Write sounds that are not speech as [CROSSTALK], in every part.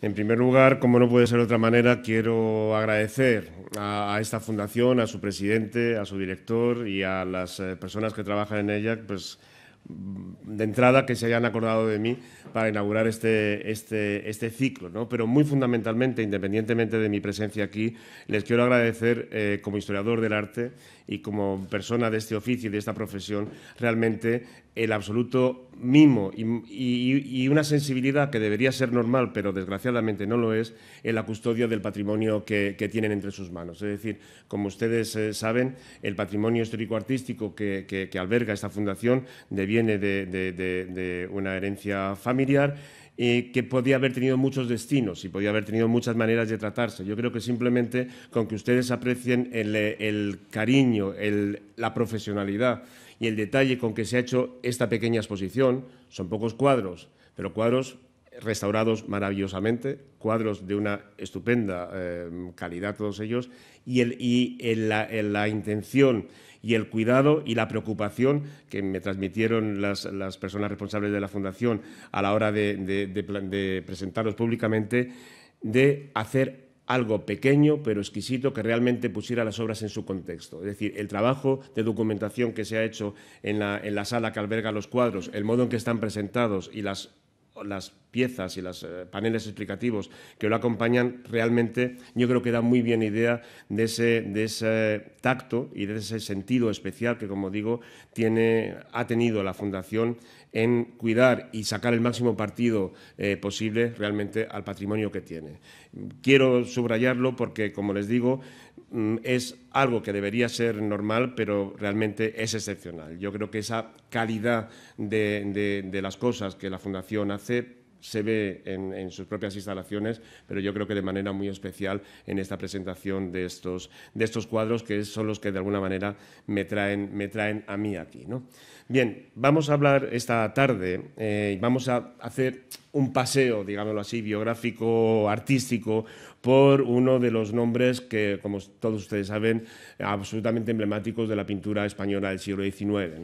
En primer lugar, como no puede ser de otra manera, quiero agradecer a, esta fundación, a su presidente, a su director y a las eh, personas que trabajan en ella, pues mm, de entrada que se hayan acordado de mí para inaugurar este, este, este ciclo. ¿no? Pero muy fundamentalmente, independientemente de mi presencia aquí, les quiero agradecer eh, como historiador del arte y como persona de este oficio y de esta profesión realmente el absoluto mimo y, una sensibilidad que debería ser normal, pero desgraciadamente no lo es, en la custodia del patrimonio que, tienen entre sus manos. Es decir, como ustedes eh, saben, el patrimonio histórico-artístico que, alberga esta fundación deviene de, de, una herencia familiar. Eh, que podía haber tenido muchos destinos y podía haber tenido muchas maneras de tratarse. Yo creo que simplemente con que ustedes aprecien el, cariño, la profesionalidad y el detalle con que se ha hecho esta pequeña exposición. Son pocos cuadros, pero cuadros restaurados maravillosamente, cuadros de una estupenda eh, calidad todos ellos, y, la, intención y el cuidado y la preocupación que me transmitieron las, personas responsables de la Fundación a la hora de, de presentarlos públicamente, de hacer algo pequeño pero exquisito que realmente pusiera las obras en su contexto. Es decir, el trabajo de documentación que se ha hecho en la, en la sala que alberga los cuadros, el modo en que están presentados y las las piezas y los eh, paneles explicativos que lo acompañan realmente yo creo que da muy bien idea de ese, de ese tacto y de ese sentido especial que, como digo, tiene, ha tenido la Fundación en cuidar y sacar el máximo partido eh, posible realmente al patrimonio que tiene. Quiero subrayarlo porque, como les digo, mm, es algo que debería ser normal, pero realmente es excepcional. Yo creo que esa calidad de las cosas que la Fundación hace se ve en, sus propias instalaciones, pero yo creo que de manera muy especial en esta presentación de estos, de estos cuadros, que son los que de alguna manera me traen, a mí aquí. ¿no? Bien, vamos a hablar esta tarde, eh, y vamos a hacer un paseo, digámoslo así, biográfico, artístico, por uno de los nombres que, como todos ustedes saben, absolutamente emblemáticos de la pintura española del siglo XIX,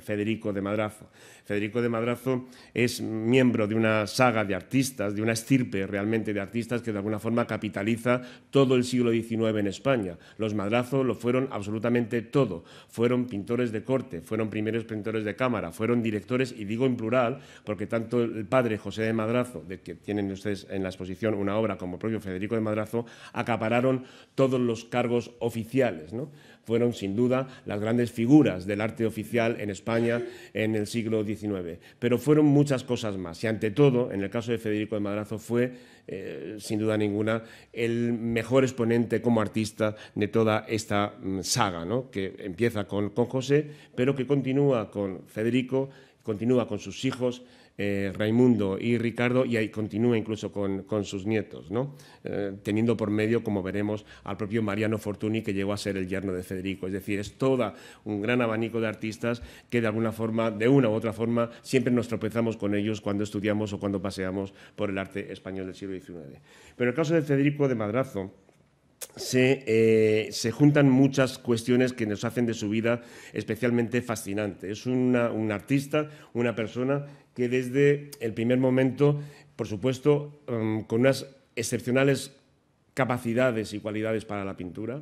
Federico de Madrazo. Federico de Madrazo es miembro de una saga de artistas, de una estirpe realmente de artistas que de alguna forma capitaliza todo el siglo XIX en España. Los Madrazo lo fueron absolutamente todo. Fueron pintores de corte, fueron primeros pintores de cámara, fueron directores, y digo en plural, porque tanto el padre José de Madrazo, de que tienen ustedes en la exposición una obra como propio Federico de madrazo, acapararon todos los cargos oficiales. Fueron sin duda las grandes figuras del arte oficial en España en el siglo XIX. Pero fueron muchas cosas más. Y ante todo, en el caso de Federico de Madrazo, fue eh, sin duda ninguna el mejor exponente como artista de toda esta mm, saga, que empieza con, con José, pero que continúa con Federico, continúa con sus hijos eh, Raimundo y Ricardo, y ahí continúa incluso con, sus nietos, eh, teniendo por medio, como veremos, al propio Mariano Fortuny, que llegó a ser el yerno de Federico. Es decir, es todo un gran abanico de artistas que de alguna forma, de una u otra forma, siempre nos tropezamos con ellos cuando estudiamos o cuando paseamos por el arte español del siglo XIX. Pero el caso de Federico de Madrazo, eh, se, juntan muchas cuestiones que nos hacen de su vida especialmente fascinante. Es un artista, una persona que desde el primer momento, por supuesto, em, con unas excepcionales capacidades y cualidades para la pintura,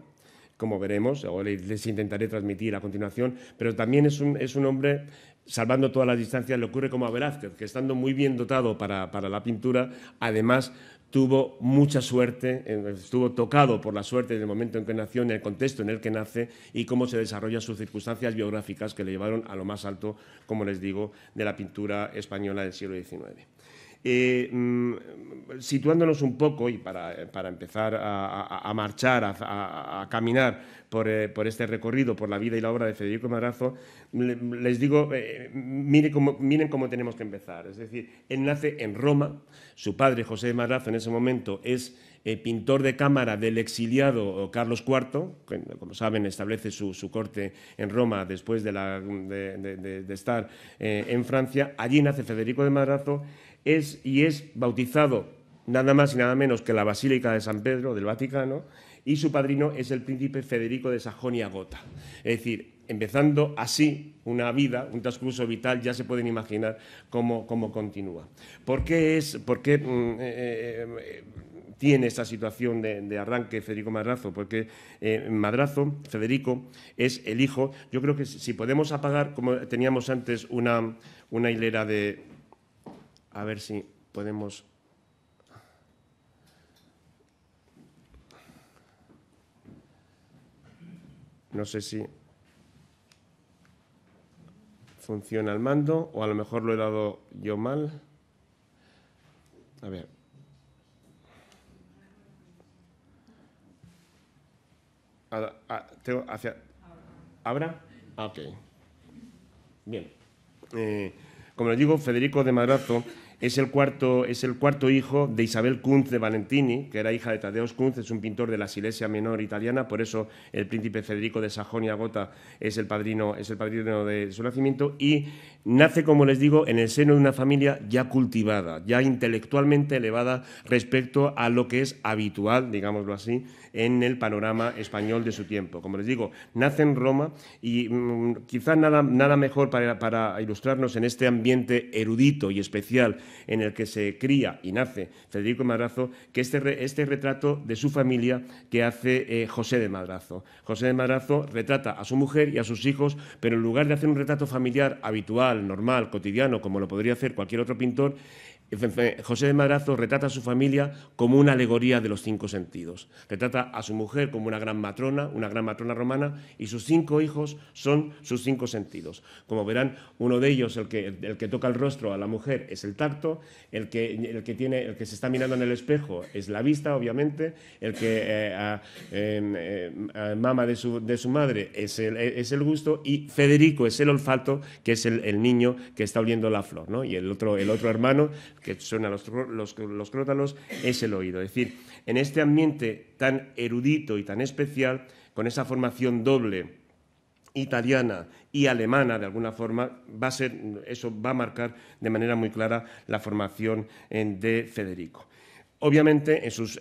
como veremos, o les intentaré transmitir a continuación, pero también es un, hombre, salvando todas las distancias, le ocurre como a Velázquez, que estando muy bien dotado para, para la pintura, además tuvo mucha suerte, estuvo tocado por la suerte del momento en que nació, en el contexto en el que nace y cómo se desarrollan sus circunstancias biográficas que le llevaron a lo más alto, como les digo, de la pintura española del siglo XIX. Eh, mm, situándonos un poco y para, eh, para empezar a, marchar, a, caminar por, eh, por, este recorrido, por la vida y la obra de Federico Madrazo, les digo, miren cómo tenemos que empezar. Es decir, él nace en Roma, su padre José Madrazo en ese momento es... pintor de cámara del exiliado Carlos IV, que como saben establece su, su corte en Roma después de, la, de, estar en Francia. Allí nace Federico de Madrazo es, y es bautizado nada más y nada menos que la Basílica de San Pedro del Vaticano, y su padrino es el príncipe Federico de Sajonia-Gotha. Es decir, empezando así una vida, un transcurso vital, ya se pueden imaginar cómo, continúa. ¿Por qué, es, por qué mm, eh, eh, eh, tiene esta situación de, arranque Federico Madrazo? Porque Madrazo, Federico, es el hijo. Yo creo que si podemos apagar, como teníamos antes, una, una hilera de, a ver si podemos... No sé si funciona el mando o a lo mejor lo he dado yo mal. A ver. Ah, hacia... ¿Abra? Ah, ok. Bien. Eh, como le digo, Federico de Madrazo es el cuarto, es el cuarto hijo de Isabel Kunz de Valentini, que era hija de Tadeos Kunz, es un pintor de la Silesia Menor italiana, por eso el príncipe Federico de Sajonia-Gotha es el padrino, es el padrino de su nacimiento, y nace, como les digo, en el seno de una familia ya cultivada, ya intelectualmente elevada respecto a lo que es habitual, digámoslo así, en el panorama español de su tiempo. Como les digo, nace en Roma y mm, quizá nada, nada mejor para, para ilustrarnos en este ambiente erudito y especial en el que se cría y nace Federico Madrazo, que este, este retrato de su familia que hace eh, José de Madrazo. José de Madrazo retrata a su mujer y a sus hijos, pero en lugar de hacer un retrato familiar habitual, normal, cotidiano, como lo podría hacer cualquier otro pintor, José de Madrazo retrata a su familia como una alegoría de los cinco sentidos. Retrata a su mujer como una gran matrona, una gran matrona romana, y sus cinco hijos son sus cinco sentidos. Como verán, uno de ellos, el que, toca el rostro a la mujer, es el tacto, el que, tiene, el que se está mirando en el espejo es la vista, obviamente, el que eh, em, eh, mama de su, madre es el, gusto, y Federico es el olfato, que es el, niño que está oliendo la flor, ¿no? y el otro, el otro hermano que suena los, los crótalos es el oído. Es decir, en este ambiente tan erudito y tan especial, con esa formación doble italiana y alemana, de alguna forma, va a ser, eso va a marcar de manera muy clara la formación eh, de Federico. Obviamente, en sus,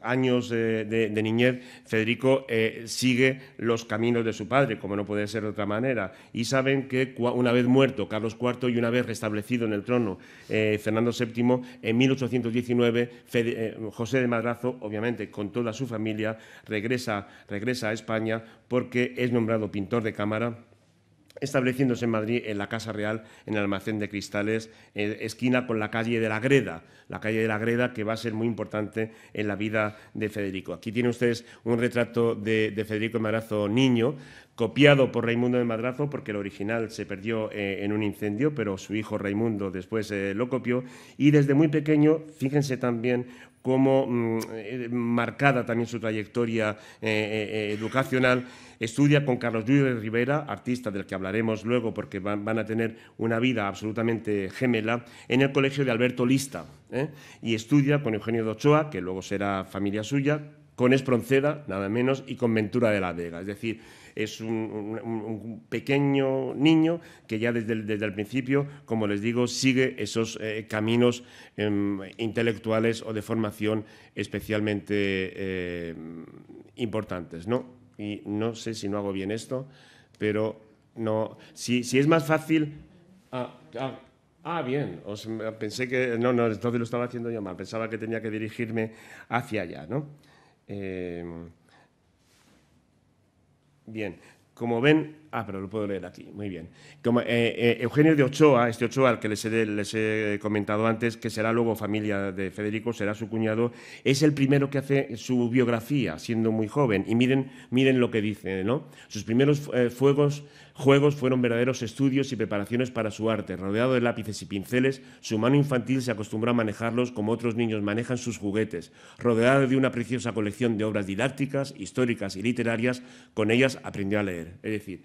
años de, niñez, Federico eh, sigue los caminos de su padre, como no puede ser de otra manera. Y saben que una vez muerto Carlos IV y una vez restablecido en el trono eh, Fernando VII, en 1819, eh, José de Madrazo, obviamente con toda su familia, regresa, regresa a España porque es nombrado pintor de cámara estableciéndose en Madrid en la Casa Real, en el Almacén de Cristales, esquina con la calle de la Greda, la calle de la Greda que va a ser muy importante en la vida de Federico. Aquí tiene ustedes un retrato de, de Federico Marazo niño, copiado por Raimundo de Madrazo, porque el original se perdió eh, en un incendio, pero su hijo Raimundo después eh, lo copió, y desde muy pequeño, fíjense también cómo mm, eh, marcada también su trayectoria educacional, estudia con Carlos de Rivera, artista del que hablaremos luego porque van, a tener una vida absolutamente gemela, en el colegio de Alberto Lista, y estudia con Eugenio Ochoa, que luego será familia suya, con Espronceda, nada menos, y con Ventura de la Vega. Es decir, es un, pequeño niño que ya desde el, desde el, principio, como les digo, sigue esos eh, caminos em, intelectuales o de formación especialmente eh, importantes. ¿no? Y no sé si no hago bien esto, pero no, si, es más fácil... Ah, ah, ah bien. pensé que. No, no, entonces lo estaba haciendo yo mal. Pensaba que tenía que dirigirme hacia allá, ¿no? Em, Bien, como ven, Ah, pero lo puedo leer aquí, muy bien. Eh, eh, Eugenio de Ochoa, este Ochoa al que les he, comentado antes, que será luego familia de Federico, será su cuñado, es el primero que hace su biografía, siendo muy joven. Y miren, miren lo que dice, ¿no? Sus primeros eh, juegos fueron verdaderos estudios y preparaciones para su arte. Rodeado de lápices y pinceles, su mano infantil se acostumbró a manejarlos como otros niños manejan sus juguetes. Rodeado de una preciosa colección de obras didácticas, históricas y literarias, con ellas aprendió a leer. Es decir,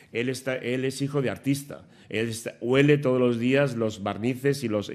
Él, está, él es hijo de artista. Él huele todos los días los barnices y, los,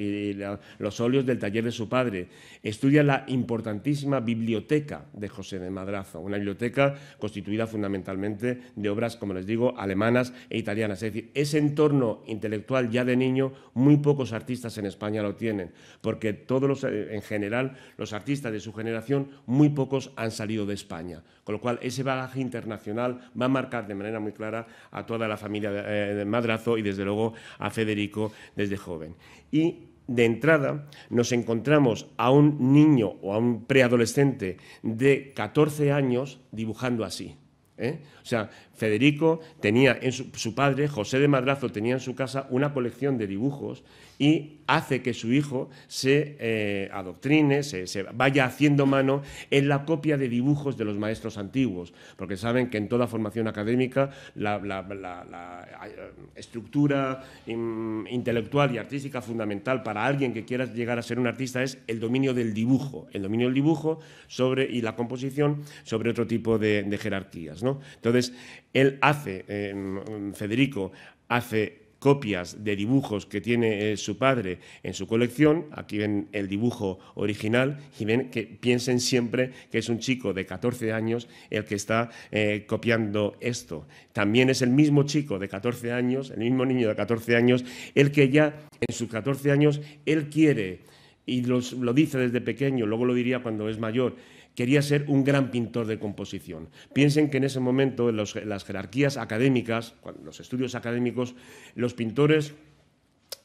los óleos del taller de su padre. Estudia la importantísima biblioteca de José de Madrazo, una biblioteca constituida fundamentalmente de obras, como les digo, alemanas e italianas. Es decir, ese entorno intelectual ya de niño, muy pocos artistas en España lo tienen, porque todos los, eh, en general, los artistas de su generación, muy pocos han salido de España. Con lo cual, ese bagaje internacional va a marcar de manera muy clara a toda la familia eh, de, Madrazo y desde luego a Federico desde joven. Y de entrada nos encontramos a un niño o a un preadolescente de 14 años dibujando así. ¿eh? O sea, Federico tenía, en su, padre, José de Madrazo, tenía en su casa una colección de dibujos y hace que su hijo se eh, adoctrine, se, vaya haciendo mano en la copia de dibujos de los maestros antiguos, porque saben que en toda formación académica la, eh, estructura mm, intelectual y artística fundamental para alguien que quiera llegar a ser un artista es el dominio del dibujo, el dominio del dibujo sobre, y la composición sobre otro tipo de, de jerarquías. ¿no? Entonces, entonces, él hace, em, Federico, hace copias de dibujos que tiene eh, su padre en su colección. Aquí ven el dibujo original y ven que piensen siempre que es un chico de 14 años el que está eh, copiando esto. También es el mismo chico de 14 años, el mismo niño de 14 años, el que ya en sus 14 años él quiere y lo dice desde pequeño, luego lo diría cuando es mayor, quería ser un gran pintor de composición. Piensen que en ese momento, en, las jerarquías académicas, los estudios académicos, los pintores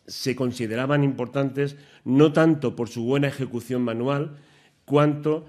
se consideraban importantes no tanto por su buena ejecución manual, cuanto,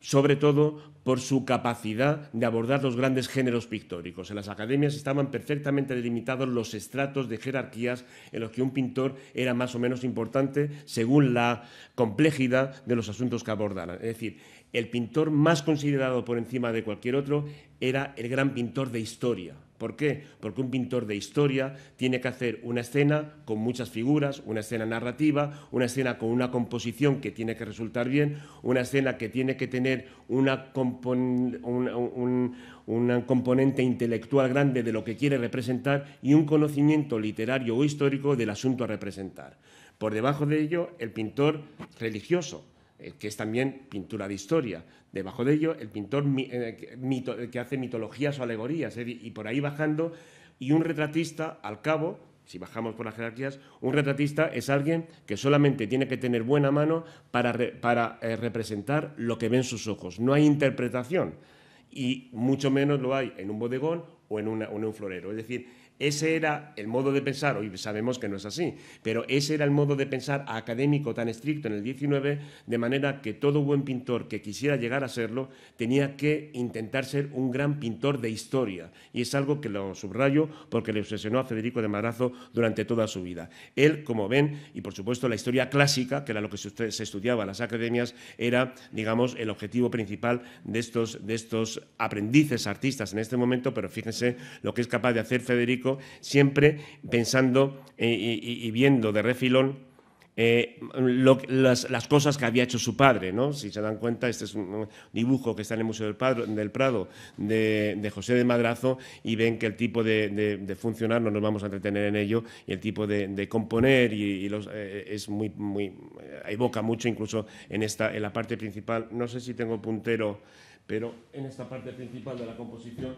sobre todo, por su capacidad de abordar los grandes géneros pictóricos. En las academias estaban perfectamente delimitados los estratos de jerarquías en los que un pintor era más o menos importante según la complejidad de los asuntos que abordara. Es decir, el pintor más considerado por encima de cualquier otro era el gran pintor de historia. ¿Por qué? Porque un pintor de historia tiene que hacer una escena con muchas figuras, una escena narrativa, una escena con una composición que tiene que resultar bien, una escena que tiene que tener una un componente intelectual grande de lo que quiere representar y un conocimiento literario o histórico del asunto a representar. Por debajo de ello, el pintor religioso, eh, que es también pintura de historia. Debajo de ello, el pintor eh, eh, que hace mitologías o alegorías, y por ahí bajando, y un retratista, al cabo, si bajamos por las jerarquías, un retratista es alguien que solamente tiene que tener buena mano para, para representar lo que ven sus ojos. No hay interpretación, y mucho menos lo hay en un bodegón o en, un florero. Es decir, ese era el modo de pensar, hoy sabemos que no es así, pero ese era el modo de pensar académico tan estricto en el 19, de manera que todo buen pintor que quisiera llegar a serlo tenía que intentar ser un gran pintor de historia. Y es algo que lo subrayo porque le obsesionó a Federico de Marazo durante toda su vida. Él, como ven, y por supuesto la historia clásica, que era lo que se estudiaba en las academias, era, digamos, el objetivo principal de estos, de estos aprendices artistas en este momento, pero fíjense lo que es capaz de hacer Federico siempre pensando eh, y, viendo de refilón eh, las, cosas que había hecho su padre. ¿no? Si se dan cuenta, este es un dibujo que está en el Museo del, Prado, de, José de Madrazo y ven que el tipo de, funcionar, no nos vamos a entretener en ello, y el tipo de, componer y, eh, es muy, muy, evoca mucho incluso en, esta, en la parte principal. No sé si tengo puntero, pero en esta parte principal de la composición,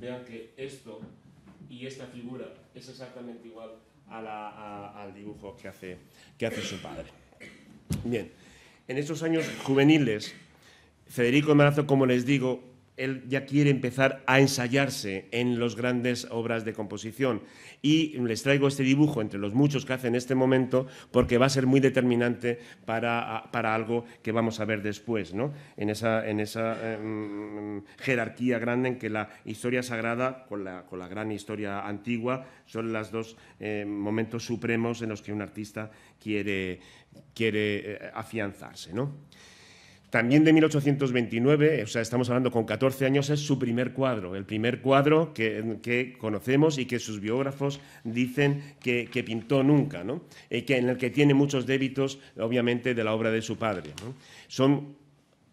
vean que esto y esta figura es exactamente igual al dibujo que hace, que hace su padre. Bien, en estos años juveniles, Federico Embarazo, como les digo, él ya quiere empezar a ensayarse en las grandes obras de composición. Y les traigo este dibujo entre los muchos que hace en este momento porque va a ser muy determinante para, para algo que vamos a ver después, ¿no? en esa, en esa em, jerarquía grande en que la historia sagrada con la, con la gran historia antigua son los dos em, momentos supremos en los que un artista quiere, quiere eh, afianzarse. ¿no? También de 1829, o sea, estamos hablando con 14 años, es su primer cuadro, el primer cuadro que, conocemos y que sus biógrafos dicen que, pintó nunca, ¿no? Eh, que, en el que tiene muchos débitos, obviamente, de la obra de su padre. Son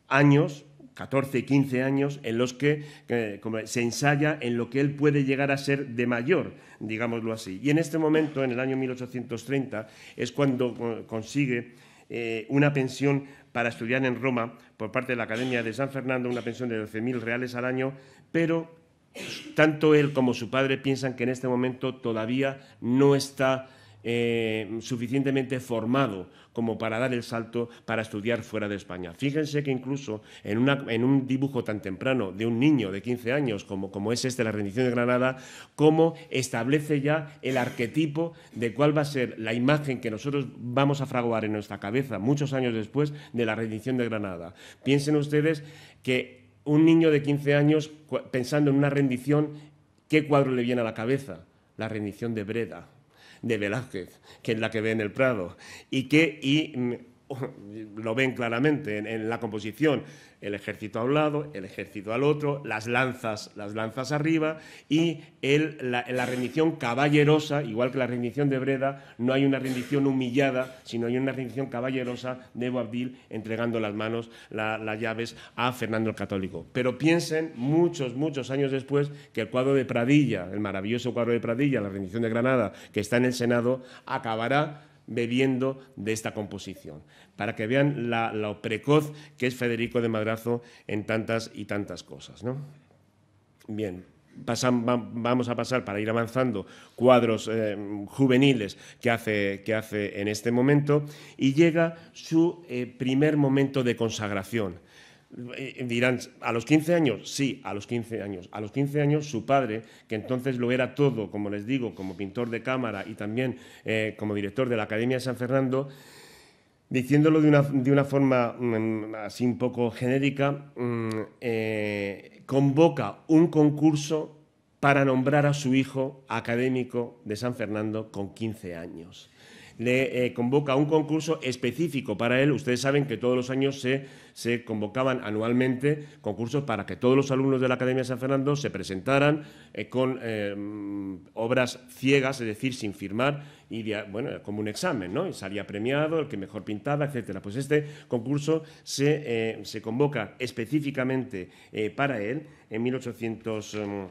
años 14 15 años en los que eh, se ensaya en lo que él puede llegar a ser de mayor, digámoslo así. Y en este momento, en el año 1830, es cuando eh, consigue eh, una pensión para estudiar en Roma por parte de la Academia de San Fernando, una pensión de 12.000 reales al año, pero tanto él como su padre piensan que en este momento todavía no está eh, suficientemente formado como para dar el salto para estudiar fuera de España. Fíjense que incluso en, un dibujo tan temprano de un niño de 15 años como, como es este, La rendición de Granada, cómo establece ya el arquetipo de cuál va a ser la imagen que nosotros vamos a fraguar en nuestra cabeza muchos años después de la rendición de Granada. Piensen ustedes que un niño de 15 años pensando en una rendición, ¿qué cuadro le viene a la cabeza? La rendición de Breda de Velázquez, que es la que ve en el Prado, y que y mm, [LAUGHS] lo ven claramente en, la composición, el ejército a un lado, el ejército al otro, las lanzas, las lanzas arriba y el, la, rendición caballerosa, igual que la rendición de Breda, no hay una rendición humillada, sino hay una rendición caballerosa de Boabdil entregando las manos, las llaves a Fernando el Católico. Pero piensen muchos, muchos años después que el cuadro de Pradilla, el maravilloso cuadro de Pradilla, la rendición de Granada, que está en el Senado, acabará bebiendo de esta composición, para que vean la, lo precoz que es Federico de Madrazo en tantas y tantas cosas. Bien. vamos a pasar para ir avanzando cuadros eh, juveniles que hace, en este momento y llega su eh, primer momento de consagración, eh, eh, dirán, a los 15 años, sí, a los 15 años. A los 15 años su padre, que entonces lo era todo, como les digo, como pintor de cámara y también eh, como director de la Academia de San Fernando, diciéndolo de una, forma mm, así un poco genérica, mm, convoca un concurso para nombrar a su hijo académico de San Fernando con 15 años le convoca un concurso específico para él. Ustedes saben que todos los años se se convocaban anualmente concursos para que todos los alumnos de la Academia San Fernando se presentaran eh, con em, obras ciegas, es decir, sin firmar, y bueno, como un examen, ¿no? Y salía premiado, el que mejor pintaba, etcétera. Pues este concurso se, eh, convoca específicamente eh, para él en, 1800, em,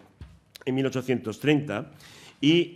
en 1830 y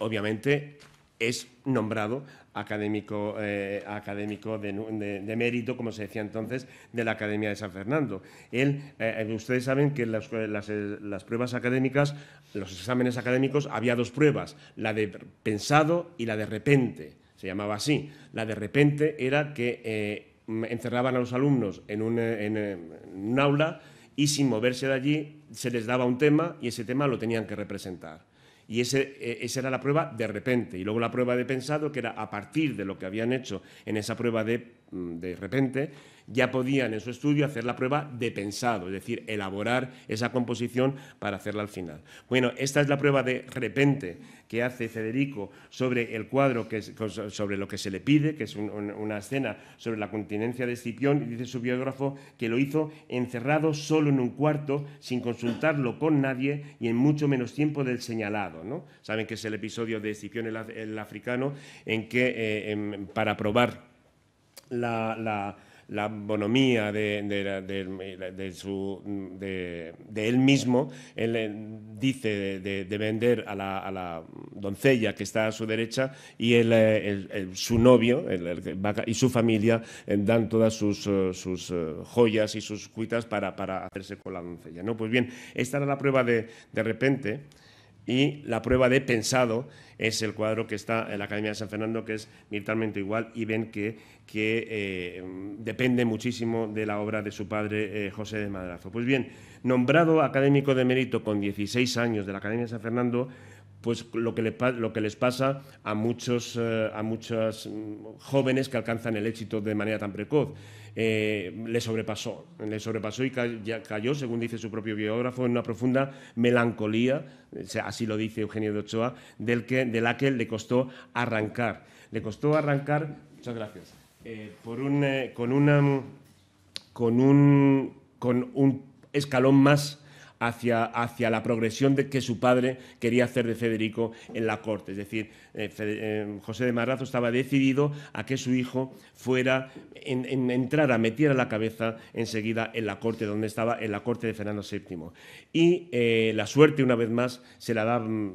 obviamente es nombrado académico, eh, académico de, mérito, como se decía entonces, de la Academia de San Fernando. Eh, eh, ustedes saben que las, las, pruebas académicas, los exámenes académicos, había dos pruebas, la de pensado y la de repente, se llamaba así. La de repente era que encerraban a los alumnos en un aula y sin moverse de allí se les daba un tema y ese tema lo tenían que representar. Y ese, e, esa era la prueba de repente. Y luego la prueba de pensado, que era a partir de lo que habían hecho en esa prueba de, mm, de repente, ya podían en su estudio hacer la prueba de pensado, es decir, elaborar esa composición para hacerla al final. Bueno, esta es la prueba de repente que hace Federico sobre el cuadro, que sobre lo que se le pide, que es una escena sobre la continencia de Escipión, y dice su biógrafo que lo hizo encerrado solo en un cuarto, sin consultarlo con nadie y en mucho menos tiempo del señalado. ¿no? Saben que es el episodio de Escipión el, africano en que eh, para probar la la bonomía de, él mismo. Él eh, dice de, vender a la, doncella que está a su derecha y eh, su novio el, y su familia eh, dan todas sus, joyas y sus cuitas para, hacerse con la doncella. ¿no? Pues bien, esta era la prueba de, de repente y la prueba de pensado es el cuadro que está en la Academia de San Fernando, que es militarmente igual, y ven que, eh, depende muchísimo de la obra de su padre eh, José de Madrazo. Pues bien, nombrado académico de mérito con 16 años de la Academia de San Fernando, pues lo que, les pasa a muchos, eh, a mm, jóvenes que alcanzan el éxito de manera tan precoz. Eh, le sobrepasó, le sobrepasó y cayó, según dice su propio biógrafo, en una profunda melancolía, eh, así lo dice Eugenio de Ochoa, del que, de la que le costó arrancar. Le costó arrancar, muchas gracias, por un, con, una, con, un, con un escalón más hacia, la progresión de que su padre quería hacer de Federico en la corte. Es decir, eh, eh, José de Marrazo estaba decidido a que su hijo fuera, en, entrara, metiera la cabeza enseguida en la corte, donde estaba en la corte de Fernando VII. Y eh, la suerte, una vez más, se la da mm,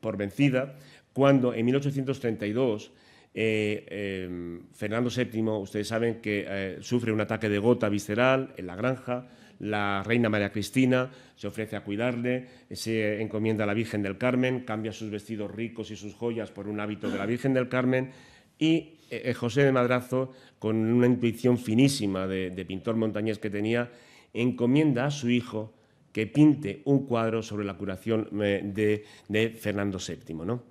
por vencida cuando en 1832 em, Fernando VII, ustedes saben que sufre un ataque de gota visceral en la granja, la reina María Cristina se ofrece a cuidarle, se encomienda a la Virgen del Carmen, cambia sus vestidos ricos y sus joyas por un hábito de la Virgen del Carmen y eh, eh, José de Madrazo, con una intuición finísima de, pintor montañés que tenía, encomienda a su hijo que pinte un cuadro sobre la curación eh, de, de Fernando VII. ¿no?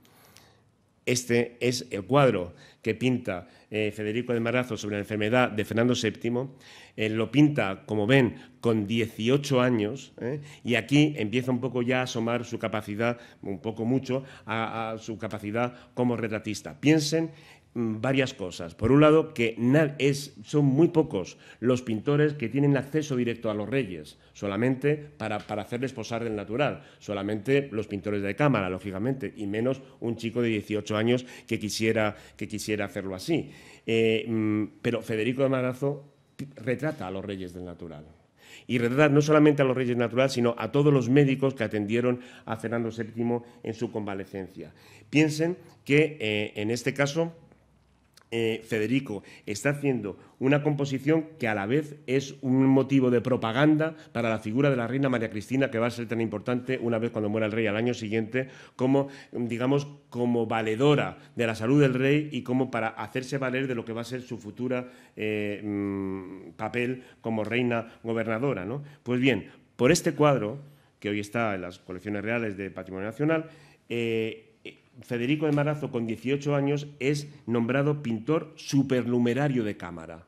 Este es el cuadro que pinta eh, Federico de Marazo sobre la enfermedad de Fernando VII. Eh, lo pinta, como ven, con 18 años eh, y aquí empieza un poco ya a asomar su capacidad, un poco mucho, a, a su capacidad como retratista. Piensen Mm, varias cosas. Por un lado, que son muy pocos los pintores que tienen acceso directo a los reyes, solamente para, para hacerles posar del natural, solamente los pintores de cámara, lógicamente, y menos un chico de 18 años que quisiera, que quisiera hacerlo así. Eh, mm, pero Federico de Madrazo retrata a los reyes del natural y retrata no solamente a los reyes natural, sino a todos los médicos que atendieron a Fernando VII en su convalecencia. Piensen que eh, en este caso eh, Federico está haciendo una composición que a la vez es un motivo de propaganda para la figura de la reina María Cristina, que va a ser tan importante una vez cuando muera el rey al año siguiente, como, digamos, como valedora de la salud del rey y como para hacerse valer de lo que va a ser su futura eh, mm, papel como reina gobernadora. Pues bien, por este cuadro, que hoy está en las colecciones reales de Patrimonio Nacional, eh, Federico de Marazo, con 18 años, es nombrado pintor supernumerario de cámara.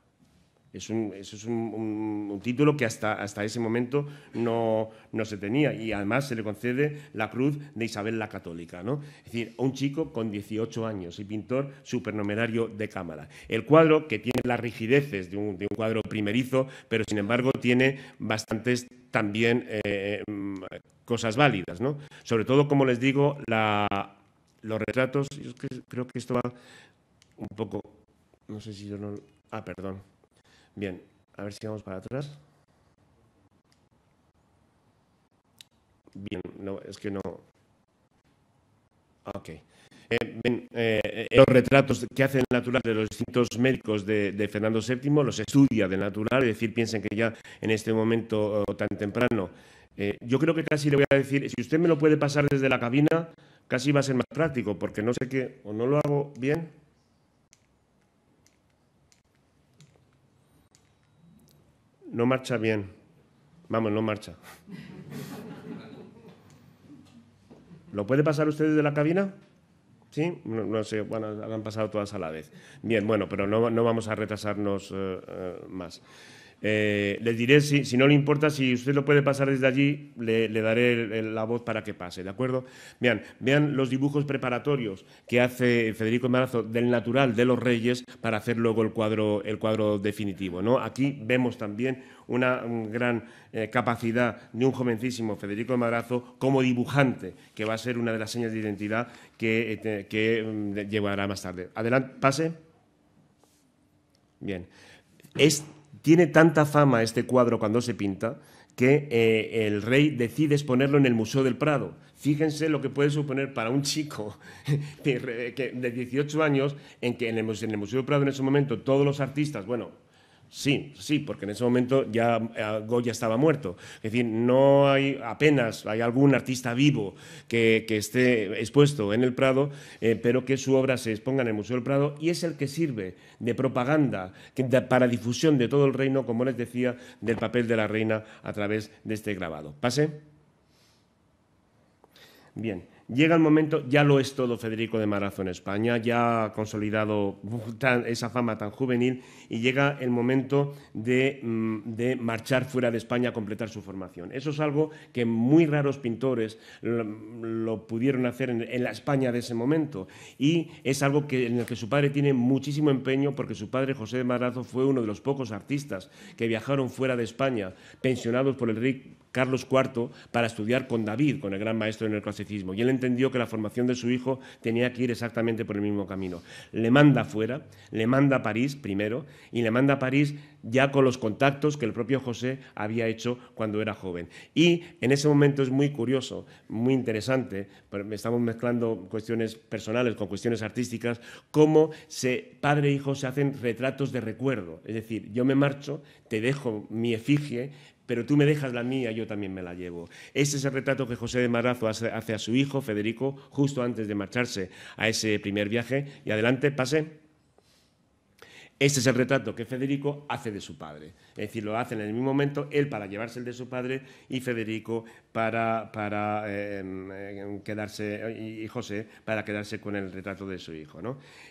Es un, es un, título que hasta, hasta ese momento no, se tenía y además se le concede la cruz de Isabel la Católica. ¿no? Es decir, un chico con 18 años y pintor supernumerario de cámara. El cuadro que tiene las rigideces de un, cuadro primerizo, pero sin embargo tiene bastantes también eh, mm, cosas válidas. Sobre todo, como les digo, la los retratos, yo creo que esto va un poco, no sé si yo no... Ah, perdón. Bien, a ver si vamos para atrás. Bien, no, es que no... Ah, ok. Eh, eh, eh, los retratos que hace el natural de los distintos médicos de, Fernando VII los estudia de natural, es decir, piensen que ya en este momento oh, tan temprano, yo creo que casi le voy a decir, si usted me lo puede pasar desde la cabina, Casi va a ser más práctico porque no sé qué, o no lo hago bien. No marcha bien. Vamos, no marcha. ¿Lo puede pasar ustedes de la cabina? ¿Sí? No, sé, bueno, han pasado todas a la vez. Bien, bueno, pero no, no vamos a retrasarnos eh, eh, más. Eh, les diré, si, no le importa, si usted lo puede pasar desde allí, le, daré la voz para que pase, ¿de acuerdo? Vean, vean los dibujos preparatorios que hace Federico Marazo del natural de los Reyes para hacer luego el cuadro, el cuadro definitivo, ¿no? Aquí vemos también una gran eh, capacidad de un jovencísimo Federico Madrazo como dibujante, que va a ser una de las señas de identidad que, eh, mm, llevará más tarde. Adelante, pase. Bien. Es tiene tanta fama este cuadro cuando se pinta que eh, el rey decide exponerlo en el Museo del Prado. Fíjense lo que puede suponer para un chico [LAUGHS] de, 18 años en que en el Museo del Prado en ese momento todos los artistas, bueno, Sí, sí, porque en ese momento ya eh, Goya estaba muerto. Es decir, no hay apenas, hay algún artista vivo que, esté expuesto en el Prado, eh, pero que su obra se exponga en el Museo del Prado y es el que sirve de propaganda para difusión de todo el reino, como les decía, del papel de la reina a través de este grabado. ¿Pase? Bien. Llega el momento, ya lo es todo Federico de Marazo en España, ya ha consolidado esa fama tan juvenil y llega el momento mm, de, marchar fuera de España a completar su formación. Eso es algo que muy raros pintores lo, pudieron hacer en, la España de ese momento y es algo que, en el que su padre tiene muchísimo empeño porque su padre José de Marazo fue uno de los pocos artistas que viajaron fuera de España, pensionados por el RIC Carlos IV para estudiar con David, con el gran maestro en el clasicismo, y él entendió que la formación de su hijo tenía que ir exactamente por el mismo camino. Le manda fuera, le manda a París primero, y le manda a París ya con los contactos que el propio José había hecho cuando era joven. Y en ese momento es muy curioso, muy interesante, estamos mezclando cuestiones personales con cuestiones artísticas, cómo se, padre e hijo se hacen retratos de recuerdo. Es decir, yo me marcho, te dejo mi efigie, pero tú me dejas la mía, yo también me la llevo. Este es el retrato que José de Marazo hace, hace a su hijo, Federico, justo antes de marcharse a ese primer viaje. Y adelante, pase. Este es el retrato que Federico hace de su padre. Es decir, lo hacen en el mismo momento, él para llevarse el de su padre y Federico para, para em, em, quedarse, y José para quedarse con el retrato de su hijo.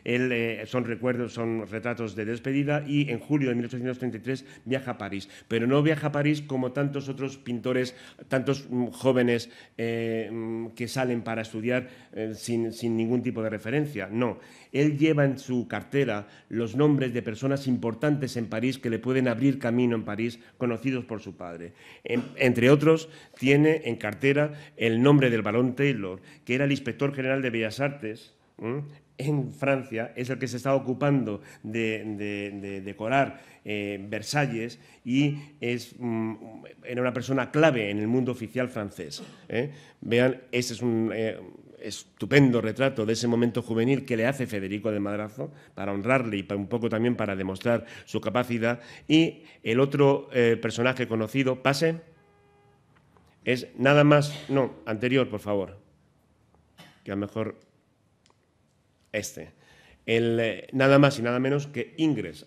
Eh, son recuerdos, son retratos de despedida y en julio de 1833 viaja a París. Pero no viaja a París como tantos otros pintores, tantos mm, jóvenes eh, mm, que salen para estudiar eh, sin, sin ningún tipo de referencia. No, él lleva en su cartera los nombres de personas importantes en París que le pueden abrir camino en París, conocidos por su padre. entre otros, tiene en cartera el nombre del barón Taylor, que era el inspector general de Bellas Artes. en Francia es el que se está ocupando de, decorar eh, Versalles y es, mm, era una persona clave en el mundo oficial francés. ¿eh? Vean, ese es un, eh, estupendo retrato de ese momento juvenil que le hace Federico de Madrazo, para honrarle y un poco también para demostrar su capacidad. Y el otro eh, personaje conocido, pase, es nada más, no, anterior, por favor, que a lo mejor este. El, eh, nada más y nada menos que Ingres,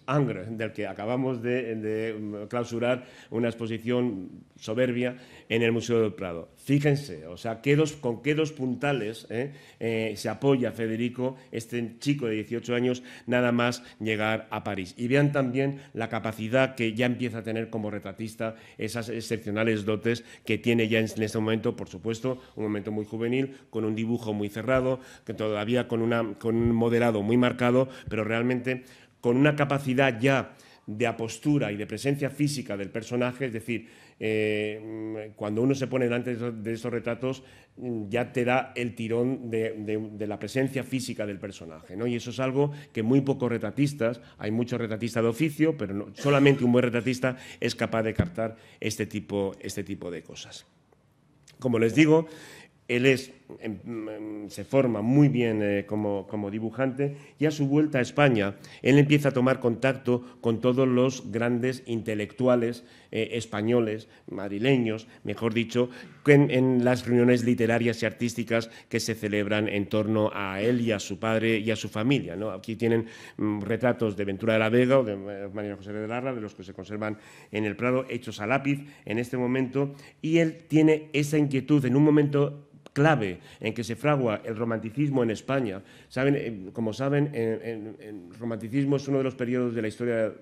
del que acabamos de mm, clausurar una exposición soberbia en el Museo del Prado. Fíjense, o sea, con qué dos puntales ¿eh? Eh, se apoya Federico, este chico de 18 años, nada más llegar a París. Y vean también la capacidad que ya empieza a tener como retratista, esas excepcionales dotes que tiene ya en, este momento, por supuesto, un momento muy juvenil, con un dibujo muy cerrado, que todavía con, una, un moderado muy marcado, pero realmente con una capacidad ya de apostura y de presencia física del personaje, es decir, eh, mm, cuando uno se pone delante de esos, retratos, mm, ya te da el tirón de, la presencia física del personaje. ¿no? Y eso es algo que muy pocos retratistas, hay muchos retratistas de oficio, pero solamente un buen retratista es capaz de captar este tipo, este tipo de cosas. Como les digo, él em, em, se forma muy bien eh, como, dibujante y a su vuelta a España, él empieza a tomar contacto con todos los grandes intelectuales eh, españoles, madrileños, mejor dicho, en, las reuniones literarias y artísticas que se celebran en torno a él y a su padre y a su familia. ¿no? Aquí tienen mm, retratos de Ventura de la Vega o de eh, María José de Larra, de los que se conservan en el Prado, hechos a lápiz en este momento, y él tiene esa inquietud en un momento clave en que se fragua el romanticismo en España. Saben, eh, como saben, el romanticismo es uno de los periodos de la historia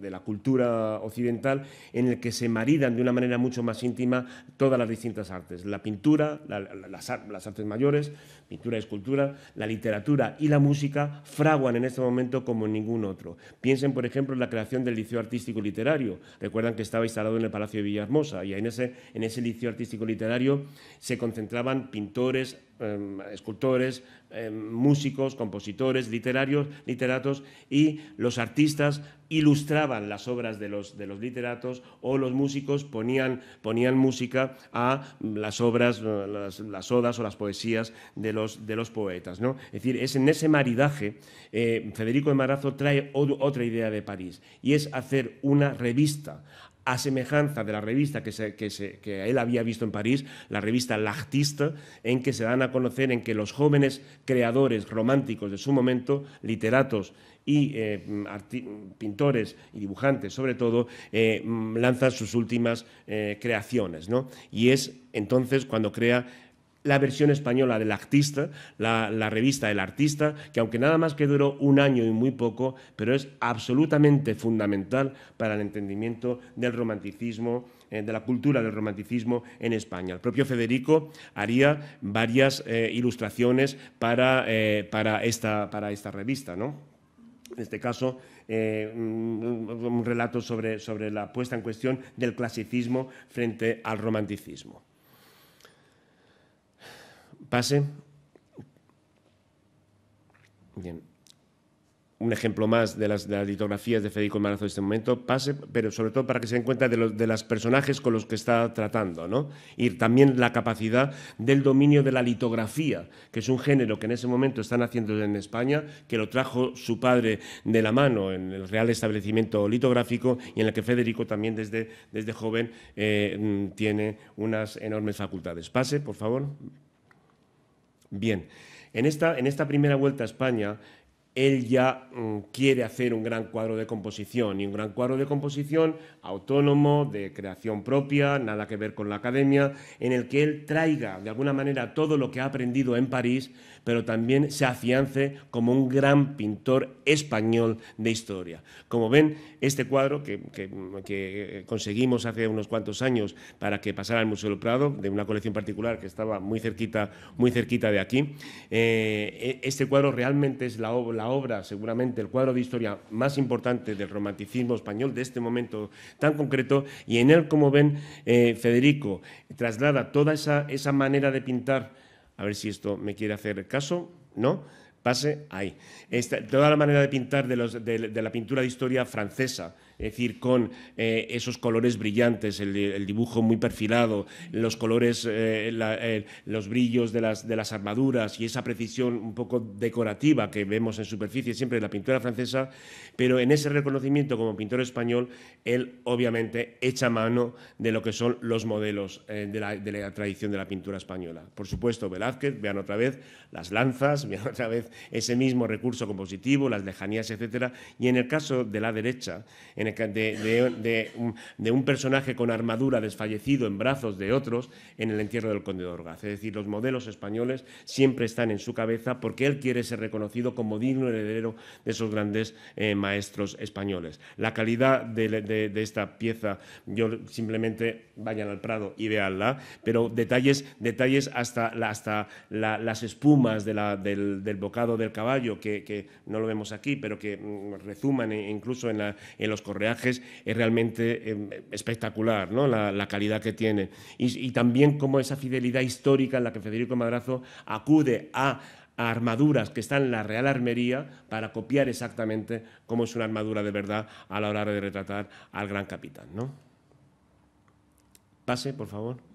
de la cultura occidental en el que se maridan de una manera mucho más íntima todas las distintas artes. La pintura, las, artes mayores, pintura y escultura, la literatura y la música fraguan en este momento como en ningún otro. Piensen, por ejemplo, en la creación del Liceo Artístico Literario. Recuerdan que estaba instalado en el Palacio de Villahermosa y en ese, en ese Liceo Artístico Literario se concentraban pintores, em, escultores, Em, músicos, compositores, literarios, literatos y los artistas ilustraban las obras de los, de los literatos o los músicos ponían, ponían música a las obras, eh, las, odas o las poesías de los, de los poetas. ¿no? Es decir, es en ese maridaje eh, Federico de Marazo trae otra idea de París y es hacer una revista a semejanza de la revista que, él había visto en París, la revista L'Artiste, en que se dan a conocer en que los jóvenes creadores románticos de su momento, literatos y eh, pintores y dibujantes sobre todo, eh, lanzan sus últimas eh, creaciones. ¿no? Y es entonces cuando crea la versión española del artista, la, revista El Artista, que aunque nada más que duró un año y muy poco, pero es absolutamente fundamental para el entendimiento del romanticismo, eh, de la cultura del romanticismo en España. El propio Federico haría varias eh, ilustraciones eh, para, esta, para esta revista, ¿no? en este caso, un, relato sobre, sobre la puesta en cuestión del clasicismo frente al romanticismo pase. Bien. Un ejemplo más de las, litografías de Federico Marazo en este momento. Pase, pero sobre todo para que se den cuenta de los las personajes con los que está tratando. ¿no? Y también la capacidad del dominio de la litografía, que es un género que en ese momento están haciendo en España, que lo trajo su padre de la mano en el Real Establecimiento Litográfico y en el que Federico también desde, desde joven eh, tiene unas enormes facultades. Pase, por favor. Bien, en esta, primera vuelta a España, él ya mm, quiere hacer un gran cuadro de composición y un gran cuadro de composición autónomo, de creación propia, nada que ver con la academia, en el que él traiga de alguna manera todo lo que ha aprendido en París pero también se afiance como un gran pintor español de historia. Como ven, este cuadro que, conseguimos hace unos cuantos años para que pasara al Museo del Prado, de una colección particular que estaba muy cerquita, muy cerquita de aquí, eh, e, este cuadro realmente es la, obra, seguramente el cuadro de historia más importante del romanticismo español de este momento tan concreto y en él, como ven, eh, Federico traslada toda esa manera de pintar a ver si esto me quiere hacer caso, ¿no? pase ahí. toda la manera de pintar de, los, de, la pintura de historia francesa, es decir, con eh, esos colores brillantes, el, dibujo muy perfilado, los colores, eh, eh, los brillos de las, de las armaduras y esa precisión un poco decorativa que vemos en superficie siempre de la pintura francesa, pero en ese reconocimiento como pintor español, él obviamente echa mano de lo que son los modelos de la, de la tradición de la pintura española. Por supuesto, Velázquez, vean otra vez las lanzas, [LAUGHS] vean otra vez ese mismo recurso compositivo, las lejanías, etcétera. Y en el caso de la derecha, el, de, un, personaje con armadura desfallecido en brazos de otros en el entierro del conde de Orgaz. Es decir, los modelos españoles siempre están en su cabeza porque él quiere ser reconocido como digno heredero de esos grandes eh, maestros españoles. La calidad de, esta pieza, yo simplemente vayan al Prado y veanla, pero detalles, detalles hasta, hasta las espumas del, del del caballo, que, no lo vemos aquí, pero que mm, rezuman e incluso en, en los correajes, es realmente em, espectacular la, calidad que tiene. Y, también como esa fidelidad histórica en la que Federico Madrazo acude a armaduras que están en la Real Armería para copiar exactamente cómo es una armadura de verdad a la hora de retratar al gran capitán. Pase, por favor.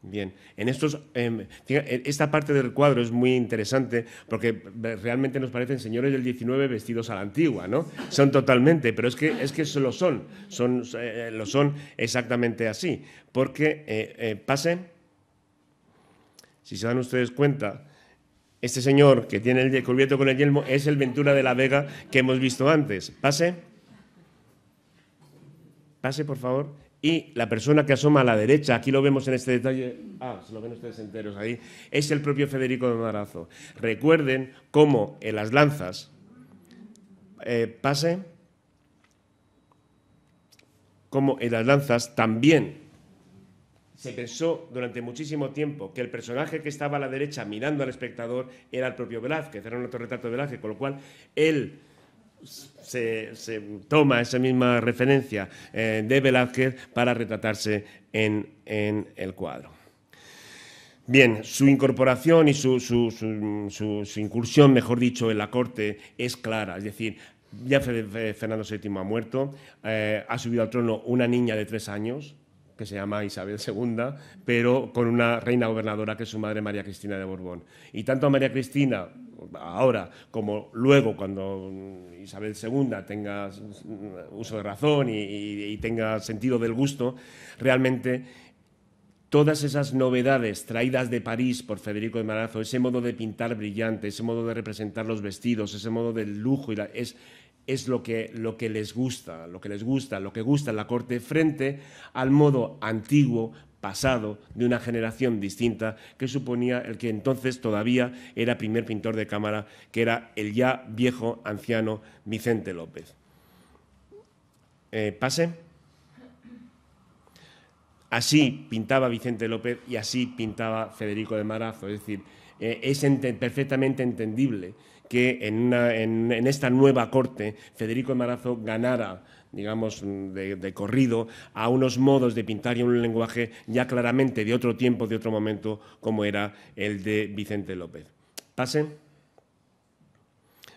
Bien, en estos, em, e, esta parte del cuadro es muy interesante porque realmente nos parecen señores del 19 vestidos a la antigua, ¿no? Son totalmente, pero es que, eso lo son, eh, eh, lo son exactamente así, porque eh, pase, si se dan ustedes cuenta, este señor que tiene el cubierto con el yelmo es el Ventura de la Vega que hemos visto antes. Pase, pase por favor, y la persona que asoma a la derecha, aquí lo vemos en este detalle, ah, se lo ven ustedes enteros ahí, es el propio Federico de Recuerden cómo en las lanzas eh, pase, cómo en las lanzas también se pensó durante muchísimo tiempo que el personaje que estaba a la derecha mirando al espectador era el propio Velázquez, era un retrato de Velázquez, con lo cual él se, toma esa misma referencia eh, de Velázquez para retratarse en, el cuadro. Bien, su incorporación y su, incursión, mejor dicho, en la corte es clara, es decir, ya Fernando VII ha muerto, eh, ha subido al trono una niña de tres años, que se llama Isabel II, pero con una reina gobernadora que es su madre María Cristina de Borbón. Y tanto a María Cristina ahora como luego cuando Isabel II tenga uso de razón y, tenga sentido del gusto, realmente todas esas novedades traídas de París por Federico de Marazo, ese modo de pintar brillante, ese modo de representar los vestidos, ese modo del lujo es lo que, lo que les gusta, lo que les gusta, lo que gusta en la corte frente al modo antiguo, pasado de una generación distinta que suponía el que entonces todavía era primer pintor de cámara, que era el ya viejo anciano Vicente López. Eh, pase. Así pintaba Vicente López y así pintaba Federico de Marazo. Es decir, eh, es perfectamente entendible que en, en esta nueva corte Federico de Marazo ganara digamos, de, corrido a unos modos de pintar y un lenguaje ya claramente de otro tiempo, de otro momento, como era el de Vicente López. Pasen.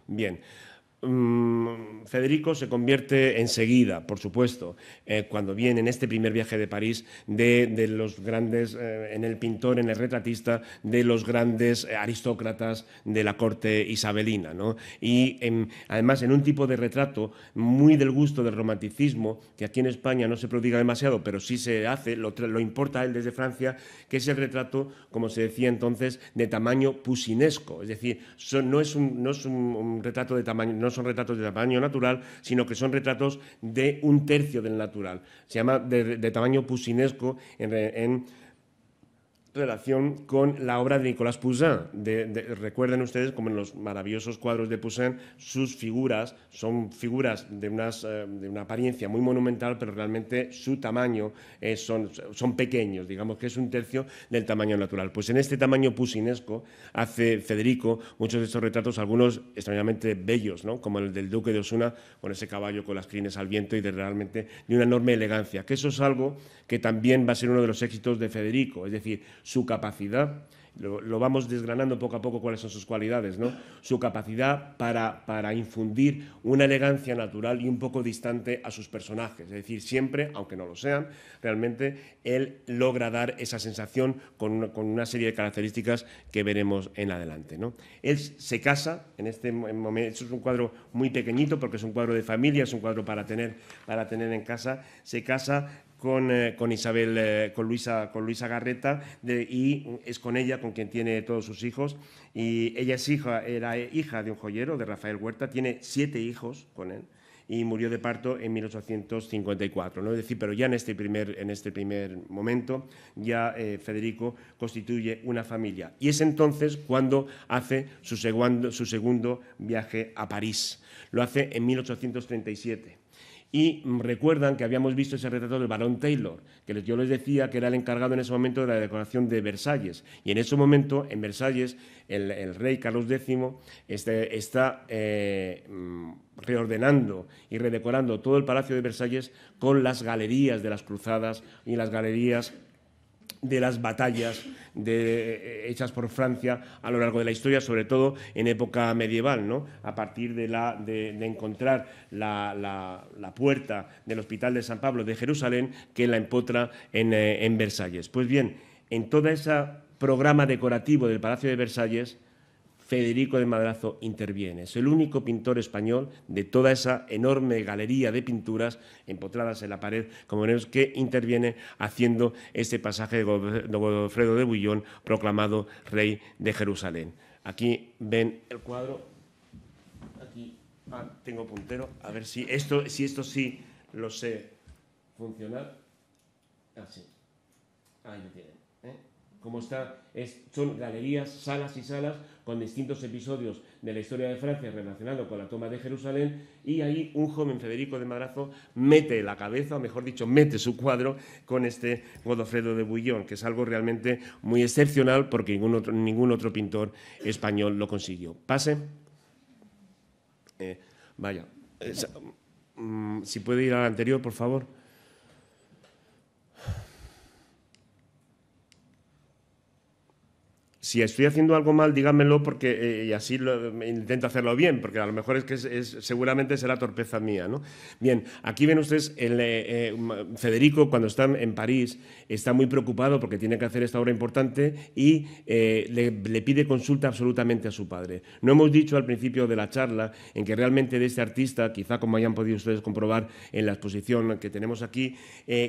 Bien. Mm, Federico se convierte enseguida, por supuesto, eh, cuando viene en este primer viaje de París de, los grandes, eh, en el pintor, en el retratista, de los grandes eh, aristócratas de la corte isabelina. Y em, además en un tipo de retrato muy del gusto del romanticismo, que aquí en España no se prodiga demasiado, pero sí se hace, lo, lo importa él desde Francia, que es el retrato, como se decía entonces, de tamaño pusinesco. Es decir, no es, un, retrato de tamaño, son retratos de tamaño natural, sino que son retratos de un tercio del natural. Se llama de, tamaño pusinesco en relación con la obra de Nicolas Poussin. recuerden ustedes como en los maravillosos cuadros de Poussin sus figuras son figuras de, eh, una apariencia muy monumental, pero realmente su tamaño eh, son, son pequeños, digamos que es un tercio del tamaño natural. Pues en este tamaño pusinesco hace Federico muchos de estos retratos, algunos extrañamente bellos, como el del duque de Osuna con ese caballo con las crines al viento y de realmente de una enorme elegancia, que eso es algo que también va a ser uno de los éxitos de Federico, es decir, su capacidad, lo, vamos desgranando poco a poco cuáles son sus cualidades, ¿no? su capacidad para, para, infundir una elegancia natural y un poco distante a sus personajes. Es decir, siempre, aunque no lo sean, realmente él logra dar esa sensación con una, serie de características que veremos en adelante. ¿no? Él se casa en este momento, esto es un cuadro muy pequeñito porque es un cuadro de familia, es un cuadro para tener, para tener en casa, se casa eh, eh, con, Luisa, con Luisa Garreta, y es con ella con quien tiene todos sus hijos. Y ella es hija, era hija de un joyero, de Rafael Huerta, tiene siete hijos con él y murió de parto en 1854. ¿no? decir, pero ya en este primer, en este primer momento, ya eh, Federico constituye una familia. Y es entonces cuando hace su su segundo viaje a París. Lo hace en 1837. Y mm, recuerdan que habíamos visto ese retrato del barón Taylor, que yo les decía que era el encargado en ese momento de la decoración de Versalles. Y en ese momento, en Versalles, el, rey Carlos X este, está eh, mm, reordenando y redecorando todo el palacio de Versalles con las galerías de las cruzadas y las galerías de las batallas eh, hechas por Francia a lo largo de la historia, sobre todo en época medieval, ¿no? a partir de, la, de, encontrar la, puerta del Hospital de San Pablo de Jerusalén que la empotra en, eh, en Versalles. Pues bien, en todo ese programa decorativo del Palacio de Versalles, Federico de Madrazo interviene. Es el único pintor español de toda esa enorme galería de pinturas empotradas en la pared, como vemos, que interviene haciendo este pasaje de Godofredo de Bullón, proclamado rey de Jerusalén. Aquí ven el cuadro. Aquí ah, tengo puntero. A ver si esto, si esto sí lo sé funcionar. Así. Ah, Ahí lo tienen. ¿eh? Como está, son galerías, salas y salas con distintos episodios de la historia de Francia relacionado con la toma de Jerusalén y ahí un joven Federico de Madrazo mete la cabeza, o mejor dicho, mete su cuadro con este Godofredo de Bullón, que es algo realmente muy excepcional porque ningún otro, pintor español lo consiguió. Pase. Eh, vaya. Eh, mm, si puede ir al anterior, por favor. si estoy haciendo algo mal, dígamelo porque eh, y así lo, intento hacerlo bien, porque a lo mejor es que seguramente será torpeza mía. ¿no? Bien, aquí ven ustedes, el, eh, eh, Federico cuando está en París está muy preocupado porque tiene que hacer esta obra importante y le, pide consulta absolutamente a su padre. No hemos dicho al principio de la charla en que realmente de este artista, quizá como hayan podido ustedes comprobar en la exposición que tenemos aquí,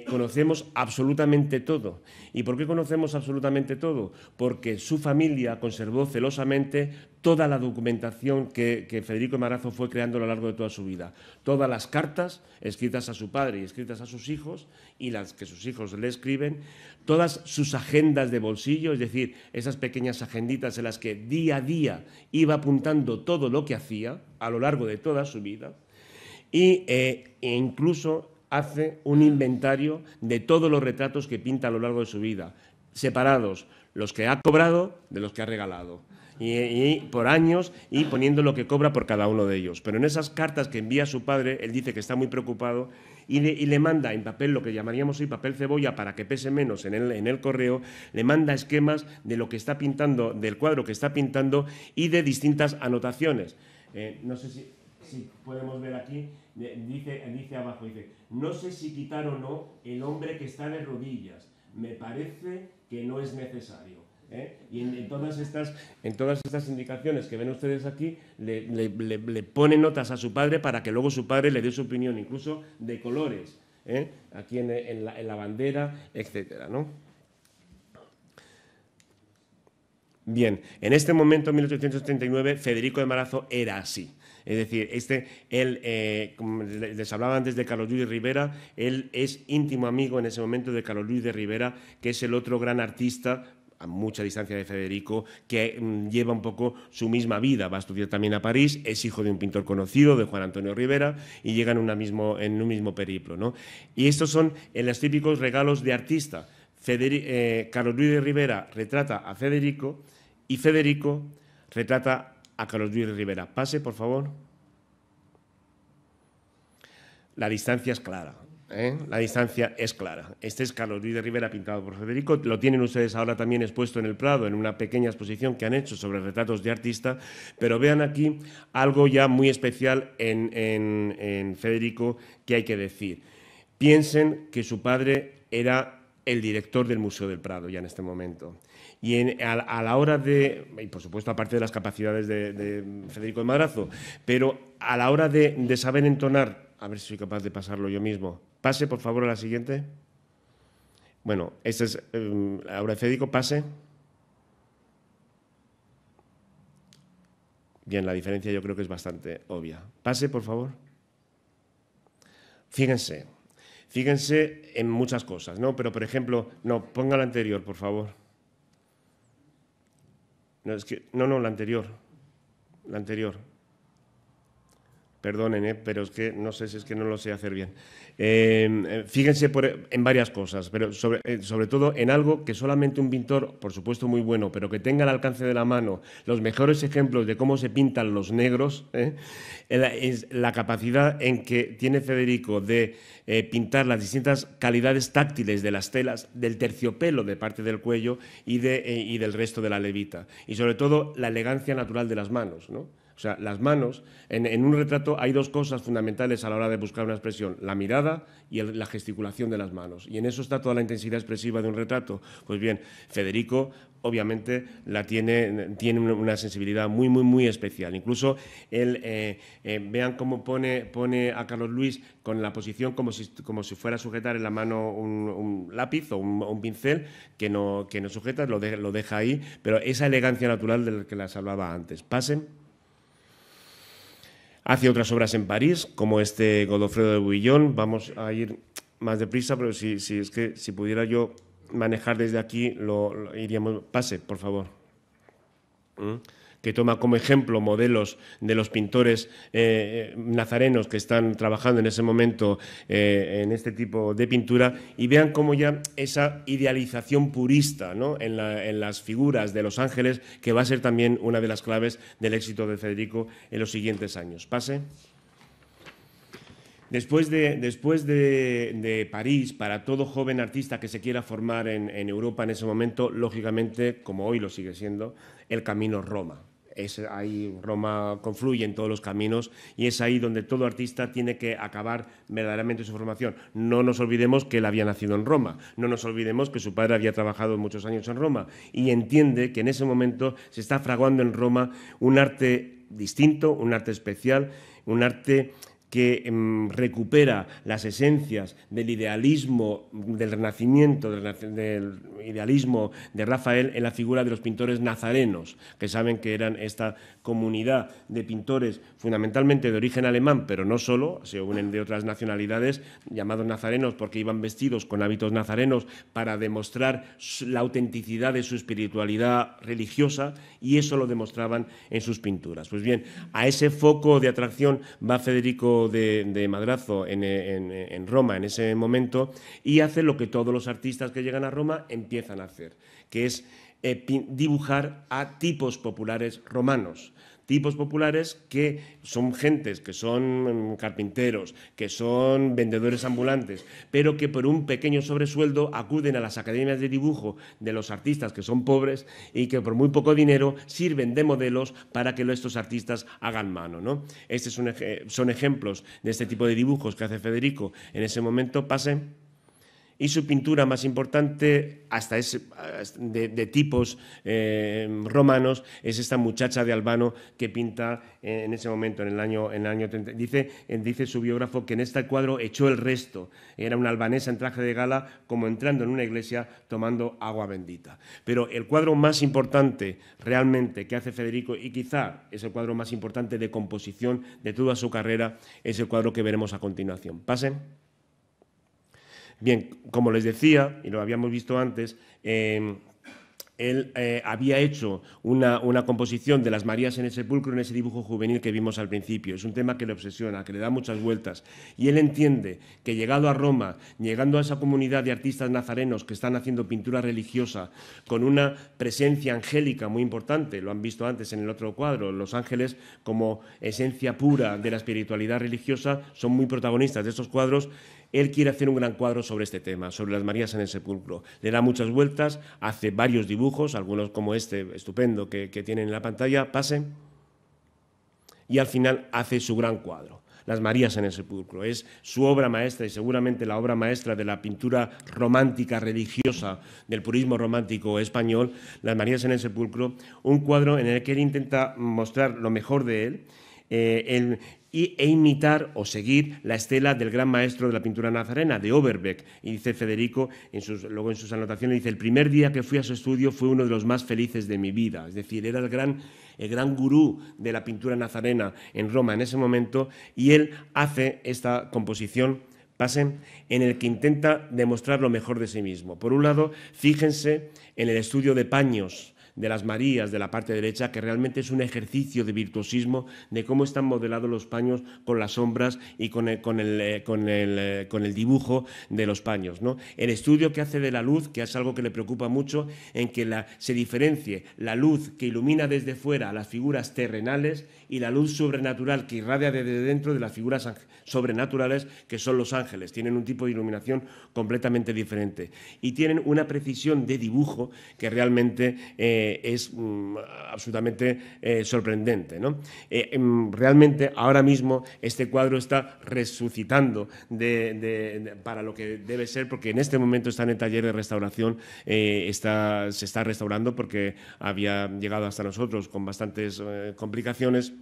conocemos absolutamente todo. ¿Y por qué conocemos absolutamente todo? Porque su familia familia conservó celosamente toda la documentación que, Federico Marazo fue creando a lo largo de toda su vida. Todas las cartas escritas a su padre y escritas a sus hijos y las que sus hijos le escriben, todas sus agendas de bolsillo, es decir, esas pequeñas agenditas en las que día a día iba apuntando todo lo que hacía a lo largo de toda su vida, y, eh, e incluso hace un inventario de todos los retratos que pinta a lo largo de su vida, separados los que ha cobrado de los que ha regalado. Y, por años y poniendo lo que cobra por cada uno de ellos. Pero en esas cartas que envía su padre, él dice que está muy preocupado y, le manda en papel lo que llamaríamos hoy papel cebolla para que pese menos en el, en el, correo, le manda esquemas de lo que está pintando, del cuadro que está pintando y de distintas anotaciones. Eh, no sé si, podemos ver aquí, dice, dice abajo, dice, no sé si quitar o no el hombre que está de rodillas. Me parece que no es necesario. ¿eh? Y en, todas estas, en todas estas indicaciones que ven ustedes aquí, le, pone notas a su padre para que luego su padre le dé su opinión, incluso de colores, ¿eh? aquí en, la, en la bandera, etcétera, ¿no? Bien, en este momento, en 1839, Federico de Marazo era así. Es decir, este, él, eh, como les hablaba antes de Carlos Luis Rivera, él es íntimo amigo en ese momento de Carlos Luis de Rivera, que es el otro gran artista a mucha distancia de Federico, que mm, lleva un poco su misma vida. Va a estudiar también a París, es hijo de un pintor conocido, de Juan Antonio Rivera, y llegan en, mismo, en un mismo periplo. ¿no? Y estos son eh, los típicos regalos de artista. Eh, Carlos Luis de Rivera retrata a Federico y Federico retrata a Carlos Luis de Rivera. Pase, por favor. La distancia es clara. ¿eh? La distancia es clara. Este es Carlos Luis de Rivera pintado por Federico. Lo tienen ustedes ahora también expuesto en el Prado, en una pequeña exposición que han hecho sobre retratos de artista. Pero vean aquí algo ya muy especial en, en Federico que hay que decir. Piensen que su padre era el director del Museo del Prado ya en este momento. Y a, la hora de, y por supuesto aparte de las capacidades de, Federico de Madrazo, pero a la hora de, saber entonar, a ver si soy capaz de pasarlo yo mismo. Pase, por favor, a la siguiente. Bueno, esta es la eh, obra de Federico, pase. Bien, la diferencia yo creo que es bastante obvia. Pase, por favor. Fíjense, Fíjense en muchas cosas, ¿no? Pero, por ejemplo, no, ponga la anterior, por favor. No, es que, no, no, la anterior. La anterior. Perdonen, ¿eh? pero es que no sé si es que no lo sé hacer bien. Em, eh, fíjense en varias cosas, pero eh, sobre, todo en algo que solamente un pintor, por supuesto muy bueno, pero que tenga al alcance de la mano los mejores ejemplos de cómo se pintan los negros, es la capacidad en que tiene Federico de pintar las distintas calidades táctiles de las telas, del terciopelo de parte del cuello y, y del resto de la levita. Y sobre todo la elegancia natural de las manos, ¿no? sea, las manos, en, un retrato hay dos cosas fundamentales a la hora de buscar una expresión, la mirada y la gesticulación de las manos. Y en eso está toda la intensidad expresiva de un retrato. Pues bien, Federico obviamente la tiene, tiene una sensibilidad muy, muy, muy especial. Incluso él, eh, eh, vean cómo pone, pone a Carlos Luis con la posición como si, como si fuera a sujetar en la mano un, lápiz o un, pincel que no, que no sujeta, lo, lo deja ahí, pero esa elegancia natural de la que la hablaba antes. Pasen. Hace otras obras en París, como este Godofredo de Bouillon. Vamos a ir más deprisa, pero si, si es que si pudiera yo manejar desde aquí, lo, iríamos. Pase, por favor. ¿Mm? que toma como ejemplo modelos de los pintores eh, eh, nazarenos que están trabajando en ese momento eh, en este tipo de pintura y vean cómo ya esa idealización purista en, las figuras de los ángeles, que va a ser también una de las claves del éxito de Federico en los siguientes años. Pase. Después, de, después de, París, para todo joven artista que se quiera formar en Europa en ese momento, lógicamente, como hoy lo sigue siendo, el camino Roma es ahí Roma confluye en todos los caminos y es ahí donde todo artista tiene que acabar verdaderamente su formación. No nos olvidemos que él había nacido en Roma, no nos olvidemos que su padre había trabajado muchos años en Roma y entiende que en ese momento se está fraguando en Roma un arte distinto, un arte especial, un arte que em, recupera las esencias del idealismo del Renacimiento, del, del, idealismo de Rafael en la figura de los pintores nazarenos, que saben que eran esta comunidad de pintores fundamentalmente de origen alemán, pero no solo, se unen de otras nacionalidades, llamados nazarenos porque iban vestidos con hábitos nazarenos para demostrar la autenticidad de su espiritualidad religiosa y eso lo demostraban en sus pinturas. Pues bien, a ese foco de atracción va Federico de, Madrazo en Roma en ese momento y hace lo que todos los artistas que llegan a Roma empiezan a hacer, que es eh, dibujar a tipos populares romanos tipos populares que son gentes, que son mm, carpinteros, que son vendedores ambulantes, pero que por un pequeño sobresueldo acuden a las academias de dibujo de los artistas que son pobres y que por muy poco dinero sirven de modelos para que estos artistas hagan mano. ¿no? Estos son ejemplos de este tipo de dibujos que hace Federico en ese momento. Pase y su pintura más importante hasta de, tipos eh, romanos es esta muchacha de Albano que pinta en ese momento, en el año, en el año 30. Dice, eh, dice su biógrafo que en este cuadro echó el resto. Era una albanesa en traje de gala como entrando en una iglesia tomando agua bendita. Pero el cuadro más importante realmente que hace Federico y quizá es el cuadro más importante de composición de toda su carrera es el cuadro que veremos a continuación. Pasen. Bien, como les decía, y lo habíamos visto antes, em, él eh, había hecho una, una, composición de las Marías en el sepulcro, en ese dibujo juvenil que vimos al principio. Es un tema que le obsesiona, que le da muchas vueltas. Y él entiende que llegado a Roma, llegando a esa comunidad de artistas nazarenos que están haciendo pintura religiosa, con una presencia angélica muy importante, lo han visto antes en el otro cuadro, los ángeles como esencia pura de la espiritualidad religiosa, son muy protagonistas de estos cuadros, él quiere hacer un gran cuadro sobre este tema, sobre las Marías en el sepulcro. Le da muchas vueltas, hace varios dibujos, algunos como este estupendo que, que tienen en la pantalla, pasen, y al final hace su gran cuadro. Las Marías en el sepulcro. Es su obra maestra y seguramente la obra maestra de la pintura romántica religiosa del purismo romántico español, Las Marías en el sepulcro, un cuadro en el que él intenta mostrar lo mejor de él, eh, y, e imitar o seguir la estela del gran maestro de la pintura nazarena, de Overbeck. Y dice Federico, luego en sus anotaciones, dice, el primer día que fui a su estudio fue uno de los más felices de mi vida. Es decir, era el gran, el gran gurú de la pintura nazarena en Roma en ese momento y él hace esta composición pasen, en el que intenta demostrar lo mejor de sí mismo. Por un lado, fíjense en el estudio de paños de las Marías de la parte derecha, que realmente es un ejercicio de virtuosismo de cómo están modelados los paños con las sombras y con el, con el, eh, eh, dibujo de los paños. El estudio que hace de la luz, que es algo que le preocupa mucho, en que se diferencie la luz que ilumina desde fuera a las figuras terrenales y la luz sobrenatural que irradia desde dentro de las figuras sobrenaturales que son los ángeles. Tienen un tipo de iluminación completamente diferente y tienen una precisión de dibujo que realmente eh, es mm, absolutamente eh, sorprendente. Eh, em, realmente ahora mismo este cuadro está resucitando para lo que debe ser porque en este momento está en el taller de restauración, está, se está restaurando porque había llegado hasta nosotros con bastantes complicaciones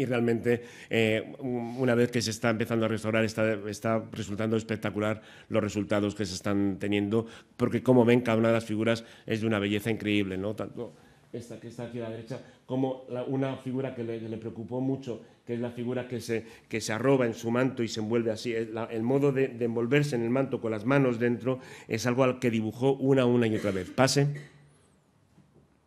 y realmente eh, una vez que se está empezando a restaurar está, resultando espectacular los resultados que se están teniendo, porque como ven cada una de las figuras es de una belleza increíble, ¿no? Tanto esta que está aquí a la derecha, como una figura que le, preocupó mucho, que es la figura que se, que se arroba en su manto y se envuelve así. El, modo de, envolverse en el manto con las manos dentro es algo al que dibujó una, una y otra vez. Pase.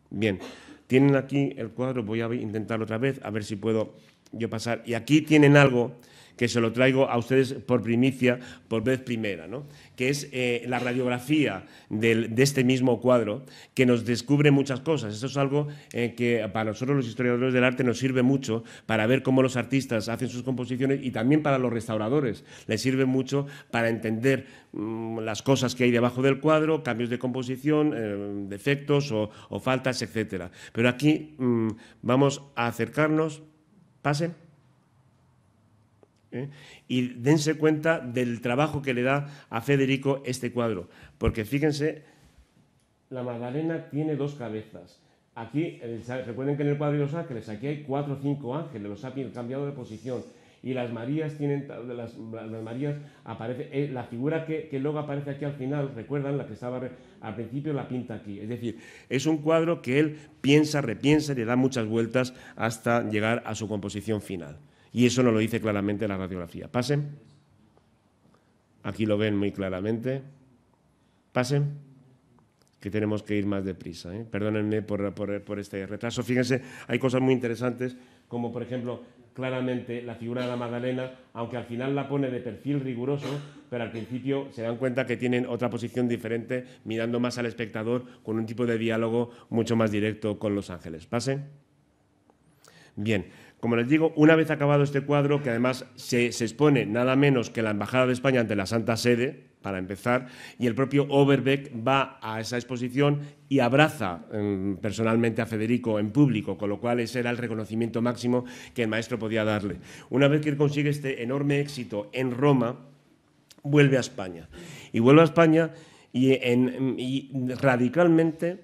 Bien. Tienen aquí el cuadro, voy a intentar otra vez, a ver si puedo yo pasar. Y aquí tienen algo que se lo traigo a ustedes por primicia, por vez primera, ¿no? que es eh, la radiografía de este mismo cuadro, que nos descubre muchas cosas. Eso es algo eh, que para nosotros los historiadores del arte nos sirve mucho para ver cómo los artistas hacen sus composiciones y también para los restauradores. Les sirve mucho para entender mm, las cosas que hay debajo del cuadro, cambios de composición, eh, defectos o, faltas, etc. Pero aquí mm, vamos a acercarnos. Pasen. ¿eh? Y dense cuenta del trabajo que le da a Federico este cuadro, porque fíjense, la Magdalena tiene dos cabezas. Aquí, recuerden que en el cuadro de los ángeles, aquí hay cuatro o cinco ángeles, los ha cambiado de posición. Y las Marías tienen, las, Marías aparece, eh, la figura que, que, luego aparece aquí al final, recuerdan, la que estaba al principio, la pinta aquí. Es decir, es un cuadro que él piensa, repiensa y le da muchas vueltas hasta llegar a su composición final. Y eso no lo dice claramente la radiografía. Pasen. Aquí lo ven muy claramente. Pasen que tenemos que ir más deprisa. ¿eh? Perdónenme por, este retraso. Fíjense, hay cosas muy interesantes, como por ejemplo, claramente la figura de la Magdalena, aunque al final la pone de perfil riguroso, pero al principio se dan cuenta que tienen otra posición diferente, mirando más al espectador, con un tipo de diálogo mucho más directo con los ángeles. Pase. Bien, como les digo, una vez acabado este cuadro, que además se, expone nada menos que la Embajada de España ante la Santa Sede, para empezar, y el propio Overbeck va a esa exposición y abraza em, personalmente a Federico en público, con lo cual ese era el reconocimiento máximo que el maestro podía darle. Una vez que él consigue este enorme éxito en Roma, vuelve a España. Y vuelve a España y radicalmente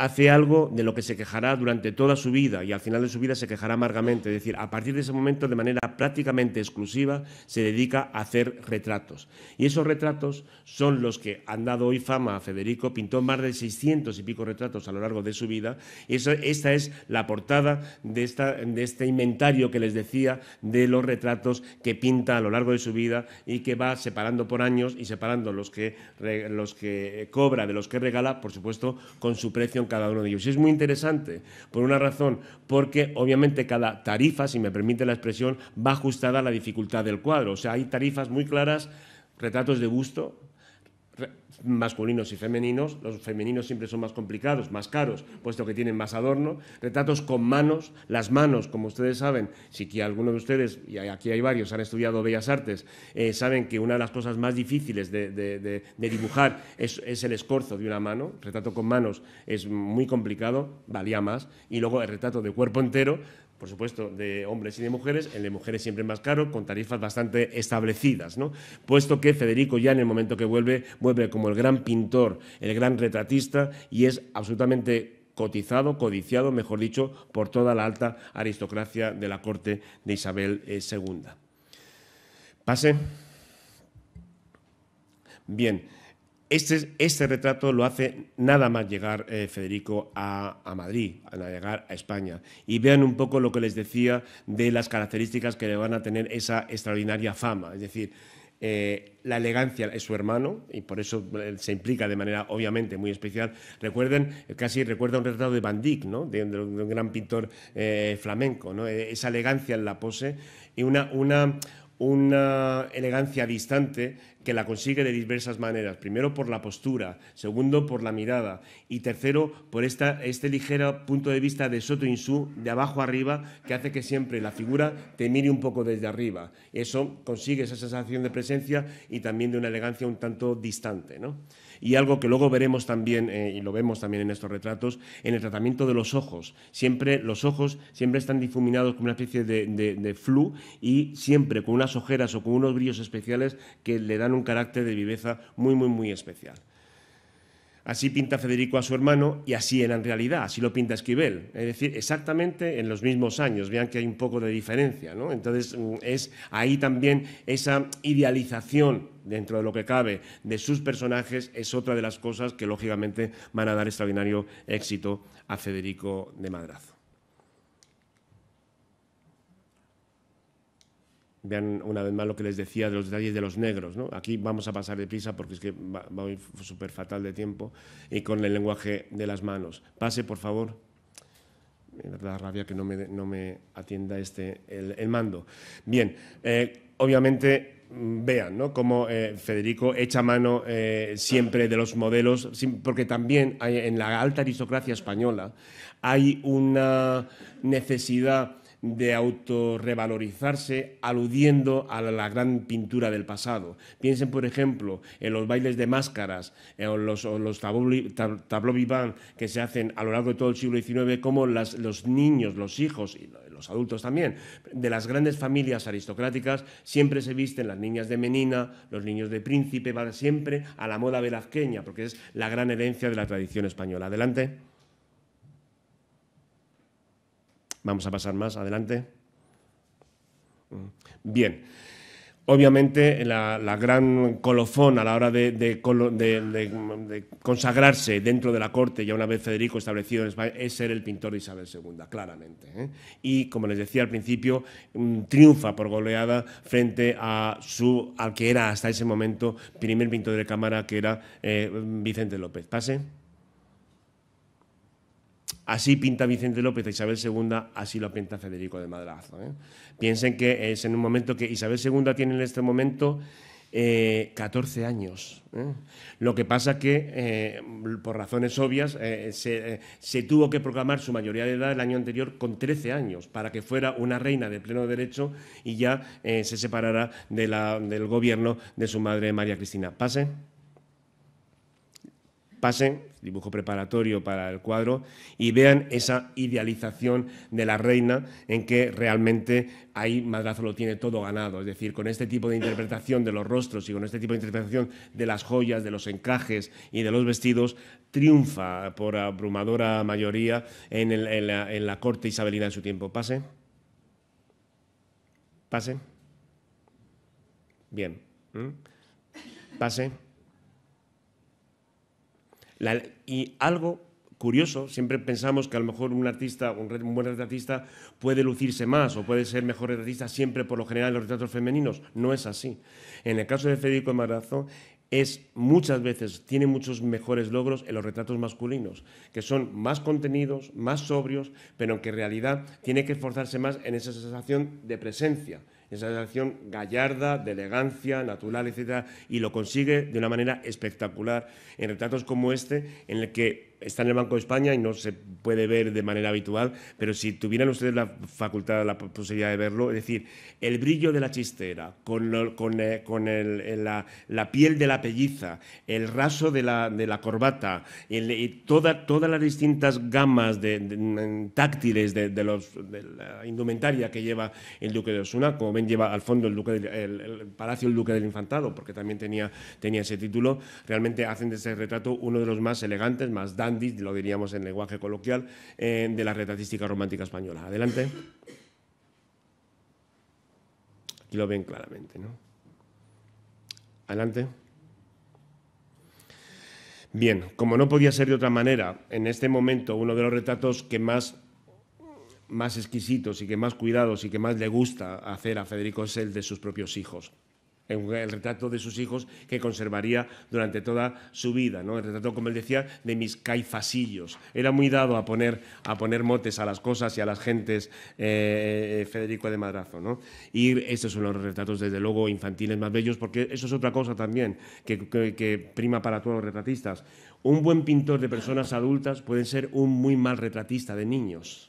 hace algo de lo que se quejará durante toda su vida y al final de su vida se quejará amargamente. Es decir, a partir de ese momento, de manera prácticamente exclusiva, se dedica a hacer retratos. Y esos retratos son los que han dado hoy fama a Federico. Pintó más de 600 y pico retratos a lo largo de su vida. Y esta es la portada de, esta, de este inventario que les decía de los retratos que pinta a lo largo de su vida y que va separando por años y separando los que, los que cobra de los que regala, por supuesto, con su precio cada uno de ellos. Y es muy interesante, por una razón, porque obviamente cada tarifa, si me permite la expresión, va ajustada a la dificultad del cuadro. O sea, hay tarifas muy claras, retratos de gusto, masculinos y femeninos, los femeninos siempre son más complicados, más caros, puesto que tienen más adorno, retratos con manos, las manos, como ustedes saben, si que alguno de ustedes, y aquí hay varios, han estudiado Bellas Artes, eh, saben que una de las cosas más difíciles de, dibujar es, es, el escorzo de una mano, retrato con manos es muy complicado, valía más, y luego el retrato de cuerpo entero, por supuesto, de hombres y de mujeres, el de mujeres siempre más caro, con tarifas bastante establecidas, ¿no? puesto que Federico ya en el momento que vuelve, vuelve como el gran pintor, el gran retratista y es absolutamente cotizado, codiciado, mejor dicho, por toda la alta aristocracia de la corte de Isabel II. Eh, Pase. Bien. Este, este, retrato lo hace nada más llegar eh, Federico a, Madrid, a llegar a España. Y vean un poco lo que les decía de las características que le van a tener esa extraordinaria fama. Es decir, eh, la elegancia es su hermano y por eso eh, se implica de manera obviamente muy especial. Recuerden, casi recuerda un retrato de Van Dyck, ¿no? de, un gran pintor flamenco, e, esa elegancia en la pose y una, una, una elegancia distante que la consigue de diversas maneras. Primero por la postura, segundo por la mirada y tercero por este ligero punto de vista de Soto insu de abajo arriba que hace que siempre la figura te mire un poco desde arriba. Eso consigue esa sensación de presencia y también de una elegancia un tanto distante. ¿no? y algo que luego veremos también, eh, y lo vemos también en estos retratos, en el tratamiento de los ojos. Siempre los ojos siempre están difuminados con una especie de, de flu y siempre con unas ojeras o con unos brillos especiales que le dan un carácter de viveza muy, muy, muy especial. Así pinta Federico a su hermano y así era en realidad, así lo pinta Esquivel. Es decir, exactamente en los mismos años. Vean que hay un poco de diferencia, ¿no? Entonces, mm, es ahí también esa idealización dentro de lo que cabe de sus personajes es otra de las cosas que lógicamente van a dar extraordinario éxito a Federico de Madrazo. Vean una vez más lo que les decía de los detalles de los negros. Aquí vamos a pasar de prisa porque es que va, súper fatal de tiempo y con el lenguaje de las manos. Pase, por favor. Me eh, da rabia que no me, atienda este, el, mando. Bien, eh, obviamente mm, vean ¿no? cómo eh, Federico echa mano siempre de los modelos, porque también en la alta aristocracia española hay una necesidad de autorrevalorizarse aludiendo a la gran pintura del pasado. Piensen, por ejemplo, en los bailes de máscaras, en los, los tableaux que se hacen a lo largo de todo el siglo XIX, como los niños, los hijos y los adultos también, de las grandes familias aristocráticas, siempre se visten las niñas de Menina, los niños de Príncipe, van siempre a la moda velazqueña, porque es la gran herencia de la tradición española. Adelante. Vamos a pasar más adelante. Bien. Obviamente la, gran colofón a la hora de, consagrarse dentro de la corte, ya una vez Federico establecido en España, es ser el pintor de Isabel II, claramente. ¿eh? Y como les decía al principio, mm, triunfa por goleada frente a su, al que era hasta ese momento primer pintor de cámara, que era eh, Vicente López. Pase. Así pinta Vicente López a e Isabel II, así lo pinta Federico de Madrazo. ¿eh? Piensen que es en un momento que Isabel II tiene en este momento 14 eh, años. ¿eh? Lo que pasa que, por razones obvias, se, tuvo que proclamar su mayoría de edad el año anterior con 13 años, para que fuera una reina de pleno derecho y ya se separara del gobierno de su madre María Cristina. Pase. Pase dibujo preparatorio para el cuadro, y vean esa idealización de la reina en que realmente ahí Madrazo lo tiene todo ganado. Es decir, con este tipo de interpretación de los rostros y con este tipo de interpretación de las joyas, de los encajes y de los vestidos, triunfa por abrumadora mayoría en, la, corte isabelina de su tiempo. Pase. Pase. Bien. ¿Mm? Pase y algo curioso, siempre pensamos que a lo mejor un artista, buen retratista puede lucirse más o puede ser mejor retratista siempre por lo general en los retratos femeninos. No es así. En el caso de Federico Marazo, es muchas veces, tiene muchos mejores logros en los retratos masculinos, que son más contenidos, más sobrios, pero que en realidad tiene que esforzarse más en esa sensación de presencia, esa acción gallarda, de elegancia, natural, etc. Y lo consigue de una manera espectacular en retratos como este, en el que está en el Banco de España y no se puede ver de manera habitual, pero si tuvieran ustedes la facultad, la posibilidad de verlo, es decir, el brillo de la chistera, con, con, eh, la, piel de la pelliza, el raso de la, corbata, y toda, todas las distintas gamas de, táctiles de, los, la indumentaria que lleva el Duque de Osuna, como lleva al fondo el, duque el, Palacio del Duque del Infantado, porque también tenía, tenía ese título, realmente hacen de ese retrato uno de los más elegantes, más dandy, lo diríamos en lenguaje coloquial, eh, de la retratística romántica española. Adelante. Aquí lo ven claramente, ¿no? Adelante. Bien, como no podía ser de otra manera, en este momento uno de los retratos que más más exquisitos y que más cuidados y que más le gusta hacer a Federico es el de sus propios hijos el retrato de sus hijos que conservaría durante toda su vida, ¿no? El retrato, como él decía, de mis caifasillos. Era muy dado a poner, motes a las cosas y a las gentes eh, eh, Federico de Madrazo, Y estos son los retratos, desde luego, infantiles más bellos, porque eso es otra cosa también que prima para todos los retratistas. Un buen pintor de personas adultas puede ser un muy mal retratista de niños.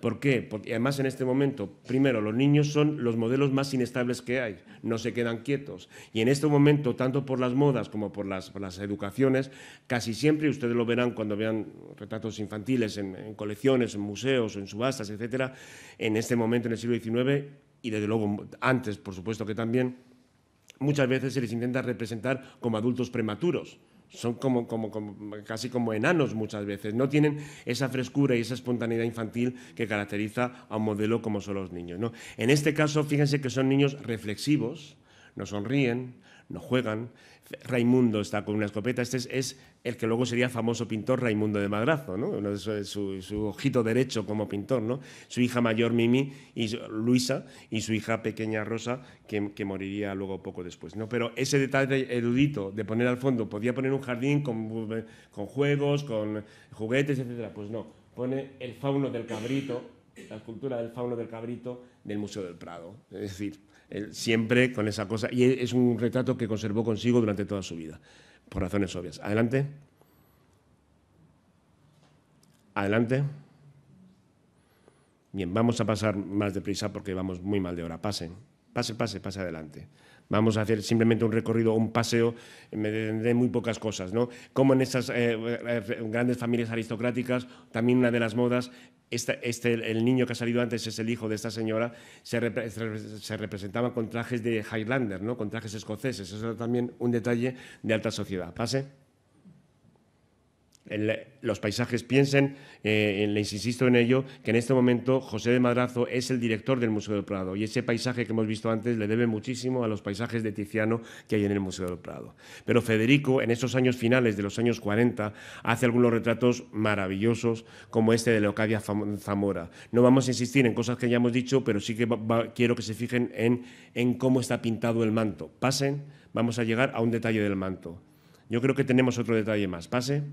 ¿Por qué? Porque además en este momento, primero, los niños son los modelos más inestables que hay, no se quedan quietos. Y en este momento, tanto por las modas como por las, educaciones, casi siempre, y ustedes lo verán cuando vean retratos infantiles en, colecciones, en museos, en subastas, etc., en este momento, en el siglo XIX, y desde luego antes, por supuesto que también, muchas veces se les intenta representar como adultos prematuros son como, casi como enanos muchas veces, no tienen esa frescura y esa espontaneidad infantil que caracteriza a un modelo como son los niños. ¿no? En este caso, fíjense que son niños reflexivos, no sonríen, no juegan, Raimundo está con una escopeta, este es, el que luego sería famoso pintor Raimundo de Madrazo, eh, su, ojito derecho como pintor, su hija mayor Mimi y Luisa y su hija pequeña Rosa que, moriría luego poco después. ¿no? Pero ese detalle erudito de poner al fondo, podía poner un jardín con, con juegos, con juguetes, etcétera, pues no, pone el fauno del cabrito, la escultura del fauno del cabrito del Museo del Prado, es decir siempre con esa cosa. Y es un retrato que conservó consigo durante toda su vida, por razones obvias. Adelante. Adelante. Bien, vamos a pasar más deprisa porque vamos muy mal de hora. Pase, pase, pase, pase adelante. Vamos a hacer simplemente un recorrido, un paseo, de muy pocas cosas, ¿no? Como en estas eh, eh, grandes familias aristocráticas, también una de las modas este, el niño que ha salido antes es el hijo de esta señora, se, representaba se con trajes de Highlander, ¿no? con trajes escoceses. Eso era también un detalle de alta sociedad. Pase los paisajes. Piensen, eh, les insisto en ello, que en este momento José de Madrazo es el director del Museo del Prado y ese paisaje que hemos visto antes le debe muchísimo a los paisajes de Tiziano que hay en el Museo del Prado. Pero Federico, en esos años finales de los años 40, hace algunos retratos maravillosos como este de Leocadia Zamora. No vamos a insistir en cosas que ya hemos dicho, pero sí que quiero que se fijen en, en cómo está pintado el manto. Pasen, vamos a llegar a un detalle del manto. Yo creo que tenemos otro detalle más. Pase.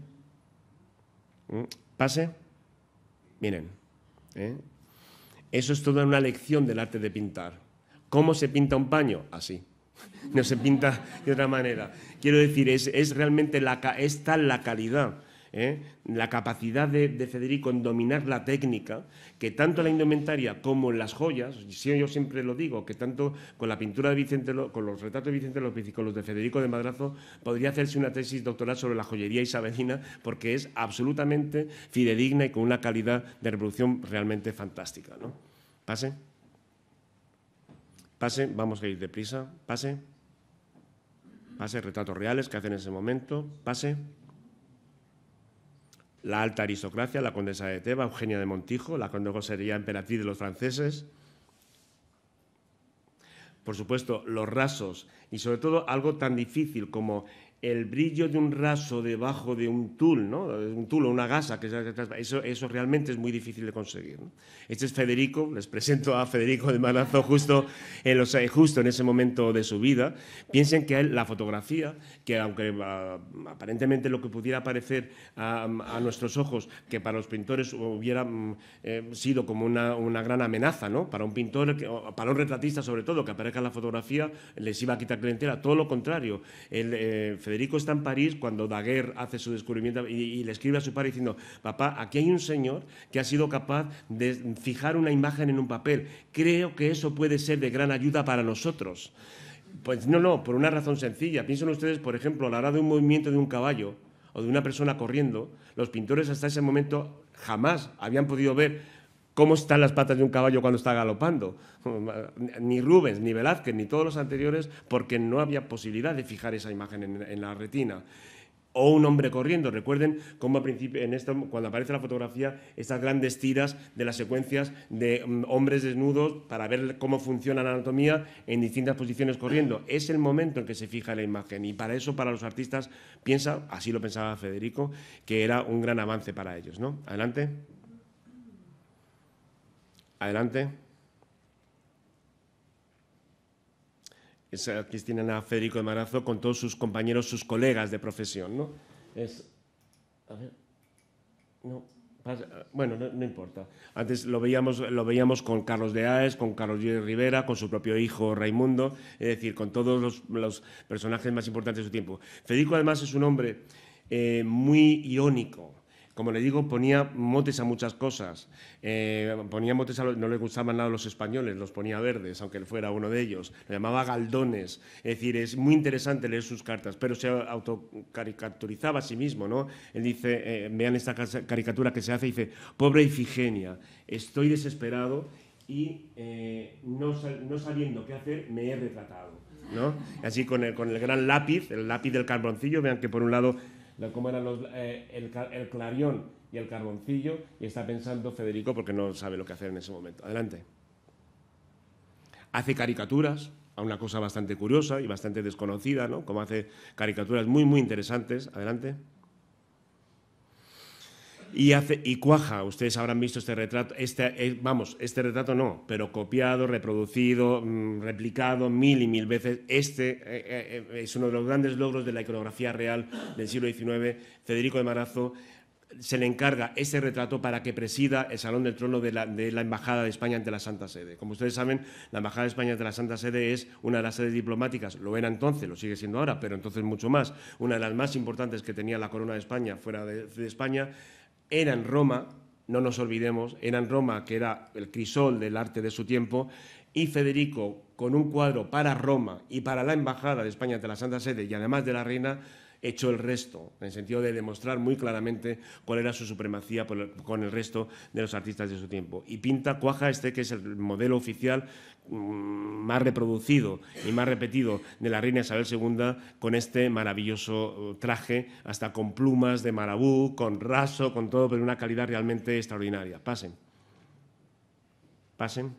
Mm, pase. Miren. ¿eh? Eso es toda una lección del arte de pintar. ¿Cómo se pinta un paño? Así. [LAUGHS] No se pinta de otra manera. Quiero decir, es, realmente la, la calidad ¿eh? la capacidad de, Federico en dominar la técnica, que tanto la indumentaria como en las joyas, yo siempre lo digo, que tanto con la pintura de Vicente, con los retratos de Vicente López y con los de Federico de Madrazo, podría hacerse una tesis doctoral sobre la joyería isabelina, porque es absolutamente fidedigna y con una calidad de reproducción realmente fantástica. ¿no? Pase. Pase, vamos a ir deprisa. Pase. Pase, retratos reales que hacen en ese momento. Pase la alta aristocracia, la condesa de Teba, Eugenia de Montijo, la condesa sería emperatriz de los franceses. Por supuesto, los rasos y sobre todo algo tan difícil como el brillo de un raso debajo de un tul, ¿no? un tul o una gasa, que eso, eso realmente es muy difícil de conseguir. Este es Federico, les presento a Federico de Manazo justo en, los, eh, justo en ese momento de su vida. Piensen que la fotografía, que aunque ah, aparentemente lo que pudiera parecer a, nuestros ojos, que para los pintores hubiera mm, eh, sido como una, gran amenaza, ¿no? para un pintor, para un retratista sobre todo, que aparezca la fotografía, les iba a quitar clientela. Todo lo contrario, el, eh, Federico está en París cuando Daguerre hace su descubrimiento y, le escribe a su padre diciendo, papá, aquí hay un señor que ha sido capaz de fijar una imagen en un papel. Creo que eso puede ser de gran ayuda para nosotros. Pues no, no, por una razón sencilla. Piensen ustedes, por ejemplo, a la hora de un movimiento de un caballo o de una persona corriendo, los pintores hasta ese momento jamás habían podido ver cómo están las patas de un caballo cuando está galopando. [LAUGHS] Ni Rubens, ni Velázquez, ni todos los anteriores, porque no había posibilidad de fijar esa imagen en, la retina. O un hombre corriendo. Recuerden cómo a principio, en esto, cuando aparece la fotografía, estas grandes tiras de las secuencias de mm, hombres desnudos para ver cómo funciona la anatomía en distintas posiciones corriendo. Es el momento en que se fija la imagen y para eso, para los artistas, piensa, así lo pensaba Federico, que era un gran avance para ellos. ¿no? Adelante. Adelante. aquí tienen a Federico de Marazo con todos sus compañeros, sus colegas de profesión, ¿no? bueno, no, importa. Antes lo veíamos, lo veíamos con Carlos de Aes, con Carlos Rivera, con su propio hijo Raimundo, es decir, con todos los, personajes más importantes de su tiempo. Federico además es un hombre eh, muy irónico, como le digo, ponía motes a muchas cosas. Eh, ponía motes a no le gustaban nada los españoles, los ponía verdes, aunque él fuera uno de ellos. Lo llamaba Galdones. Es decir, es muy interesante leer sus cartas, pero se autocaricaturizaba a sí mismo, ¿no? Él dice, eh, vean esta caricatura que se hace, dice, pobre Ifigenia, estoy desesperado y eh, no, sabiendo qué hacer, me he retratado. ¿No? Así con el, con el gran lápiz, el lápiz del carboncillo, vean que por un lado la, cómo eran eh, el, el, clarión y el carboncillo, y está pensando Federico porque no sabe lo que hacer en ese momento. Adelante. Hace caricaturas, a una cosa bastante curiosa y bastante desconocida, ¿no? Como hace caricaturas muy, muy interesantes. Adelante y, hace, y cuaja. Ustedes habrán visto este retrato, este, eh, vamos, este retrato no, pero copiado, reproducido, mm, replicado mil y mil veces. Este eh, eh, es uno de los grandes logros de la iconografía real del siglo XIX. Federico de Marazo se le encarga este retrato para que presida el Salón del Trono de la, Embajada de España ante la Santa Sede. Como ustedes saben, la Embajada de España ante la Santa Sede es una de las sedes diplomáticas, lo era entonces, lo sigue siendo ahora, pero entonces mucho más, una de las más importantes que tenía la Corona de España fuera de España eran Roma, no nos olvidemos, eran Roma, que era el crisol del arte de su tiempo, y Federico, con un cuadro para Roma y para la Embajada de España de la Santa Sede y además de la Reina, hecho el resto, en el sentido de demostrar muy claramente cuál era su supremacía con el resto de los artistas de su tiempo. Y pinta cuaja este, que es el modelo oficial mm, más reproducido y más repetido de la reina Isabel II con este maravilloso uh, traje, hasta con plumas de marabú, con raso, con todo, pero una calidad realmente extraordinaria. Pasen. Pasen.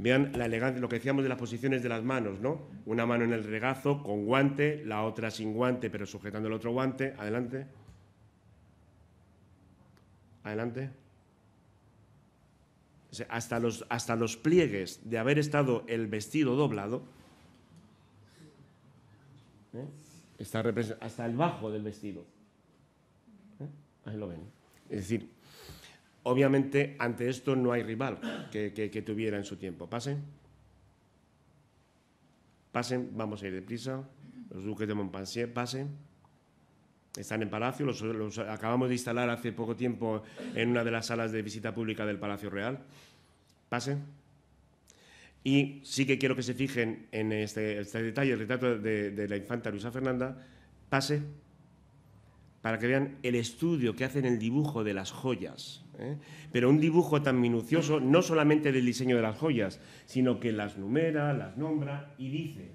Vean la elegancia, lo que decíamos de las posiciones de las manos, ¿no? Una mano en el regazo con guante, la otra sin guante, pero sujetando el otro guante. Adelante. Adelante. hasta, los, hasta los pliegues de haber estado el vestido doblado, ¿eh? hasta el bajo del vestido. ¿eh? Ahí lo ven. Es decir, Obviamente, ante esto no hay rival que, tuviera en su tiempo. Pasen. Pasen, vamos a ir deprisa. Los duques de Montpensier, pasen. Están en Palacio, los, acabamos de instalar hace poco tiempo en una de las salas de visita pública del Palacio Real. Pasen. Y sí que quiero que se fijen en este, este detalle, el retrato de, de la infanta Luisa Fernanda. Pase para que vean el estudio que hacen el dibujo de las joyas. ¿eh? Pero un dibujo tan minucioso, no solamente del diseño de las joyas, sino que las numera, las nombra y dice,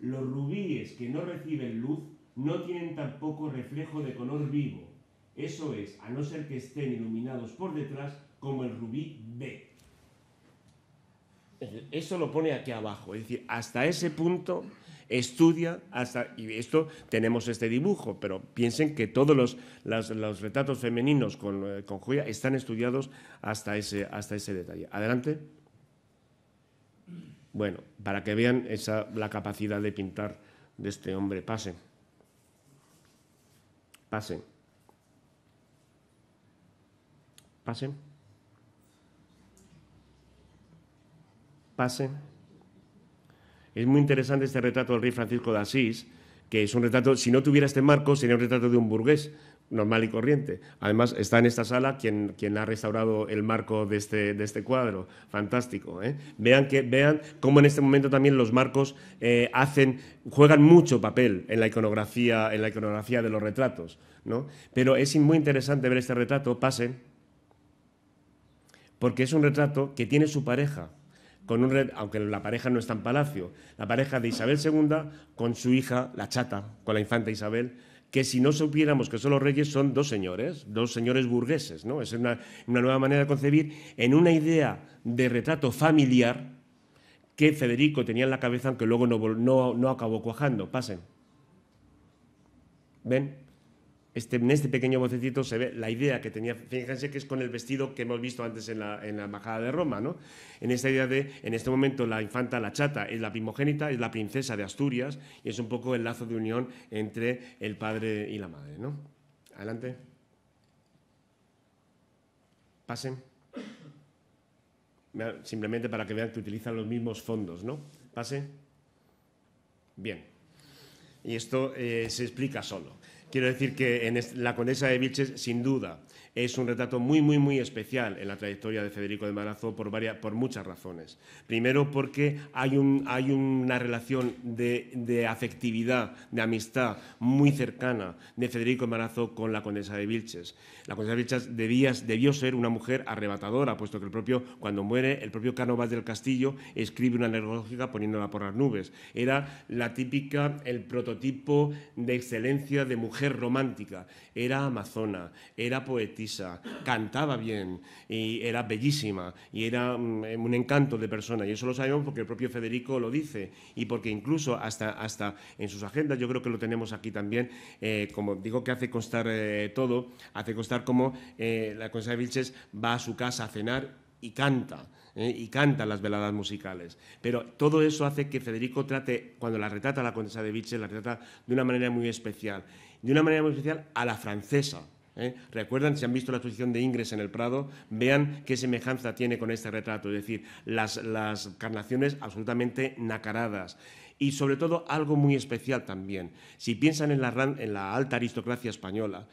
los rubíes que no reciben luz no tienen tampoco reflejo de color vivo. Eso es, a no ser que estén iluminados por detrás como el rubí B. Eso lo pone aquí abajo, es decir, hasta ese punto estudia hasta, y esto tenemos este dibujo, pero piensen que todos los, retratos femeninos eh, con, joya están estudiados hasta ese, hasta ese detalle. Adelante. Bueno, para que vean esa, la capacidad de pintar de este hombre. Pase. Pase. Pase. Pase. Es muy interesante este retrato del rey Francisco de Asís, que es un retrato, si no tuviera este marco, sería un retrato de un burgués normal y corriente. Además, está en esta sala quien, quien ha restaurado el marco de este, de este cuadro. Fantástico. ¿eh? Vean, que, vean cómo en este momento también los marcos eh, hacen, juegan mucho papel en la iconografía, en la iconografía de los retratos. ¿no? Pero es muy interesante ver este retrato, pasen, porque es un retrato que tiene su pareja con un, aunque la pareja no está en palacio, la pareja de Isabel II con su hija, la chata, con la infanta Isabel, que si no supiéramos que son los reyes, son dos señores, dos señores burgueses, ¿no? Es una, nueva manera de concebir en una idea de retrato familiar que Federico tenía en la cabeza, aunque luego no, no acabó cuajando. Pasen. ¿Ven? Este, en este pequeño bocetito se ve la idea que tenía, fíjense que es con el vestido que hemos visto antes en la, Embajada de Roma, ¿no? En esta idea de, en este momento, la infanta, la chata, es la primogénita, es la princesa de Asturias y es un poco el lazo de unión entre el padre y la madre, Adelante. Pasen. Simplemente para que vean que utilizan los mismos fondos, ¿no? Pase. Bien. Y esto eh, se explica solo. Quiero decir que en la condesa de Vilches, sin duda, es un retrato muy, muy, muy especial en la trayectoria de Federico de Marazo por, varias, por muchas razones. Primero, porque hay, un, hay una relación de, afectividad, de amistad muy cercana de Federico de Marazo con la condesa de Vilches. La condesa de Vilches debió ser una mujer arrebatadora, puesto que el propio, cuando muere, el propio Cánovas del Castillo escribe una neurológica poniéndola por las nubes. Era la típica, el prototipo de excelencia de mujer romántica. Era amazona, era poética cantaba bien y era bellísima y era mm, eh, un encanto de persona. Y eso lo sabemos porque el propio Federico lo dice y porque incluso hasta, hasta en sus agendas, yo creo que lo tenemos aquí también, eh, como digo que hace constar eh, todo, hace constar como la Condesa de Vilches va a su casa a cenar y canta. y canta las veladas musicales. Pero todo eso hace que Federico trate, cuando la retrata la condesa de Vilches, la retrata de una manera muy especial, de una manera muy especial a la francesa, ¿eh? Recuerdan, si han visto la exposición de Ingres en el Prado, vean qué semejanza tiene con este retrato, es decir, las, carnaciones absolutamente nacaradas. Y sobre todo algo muy especial también. Si piensan en la, en la alta aristocracia española,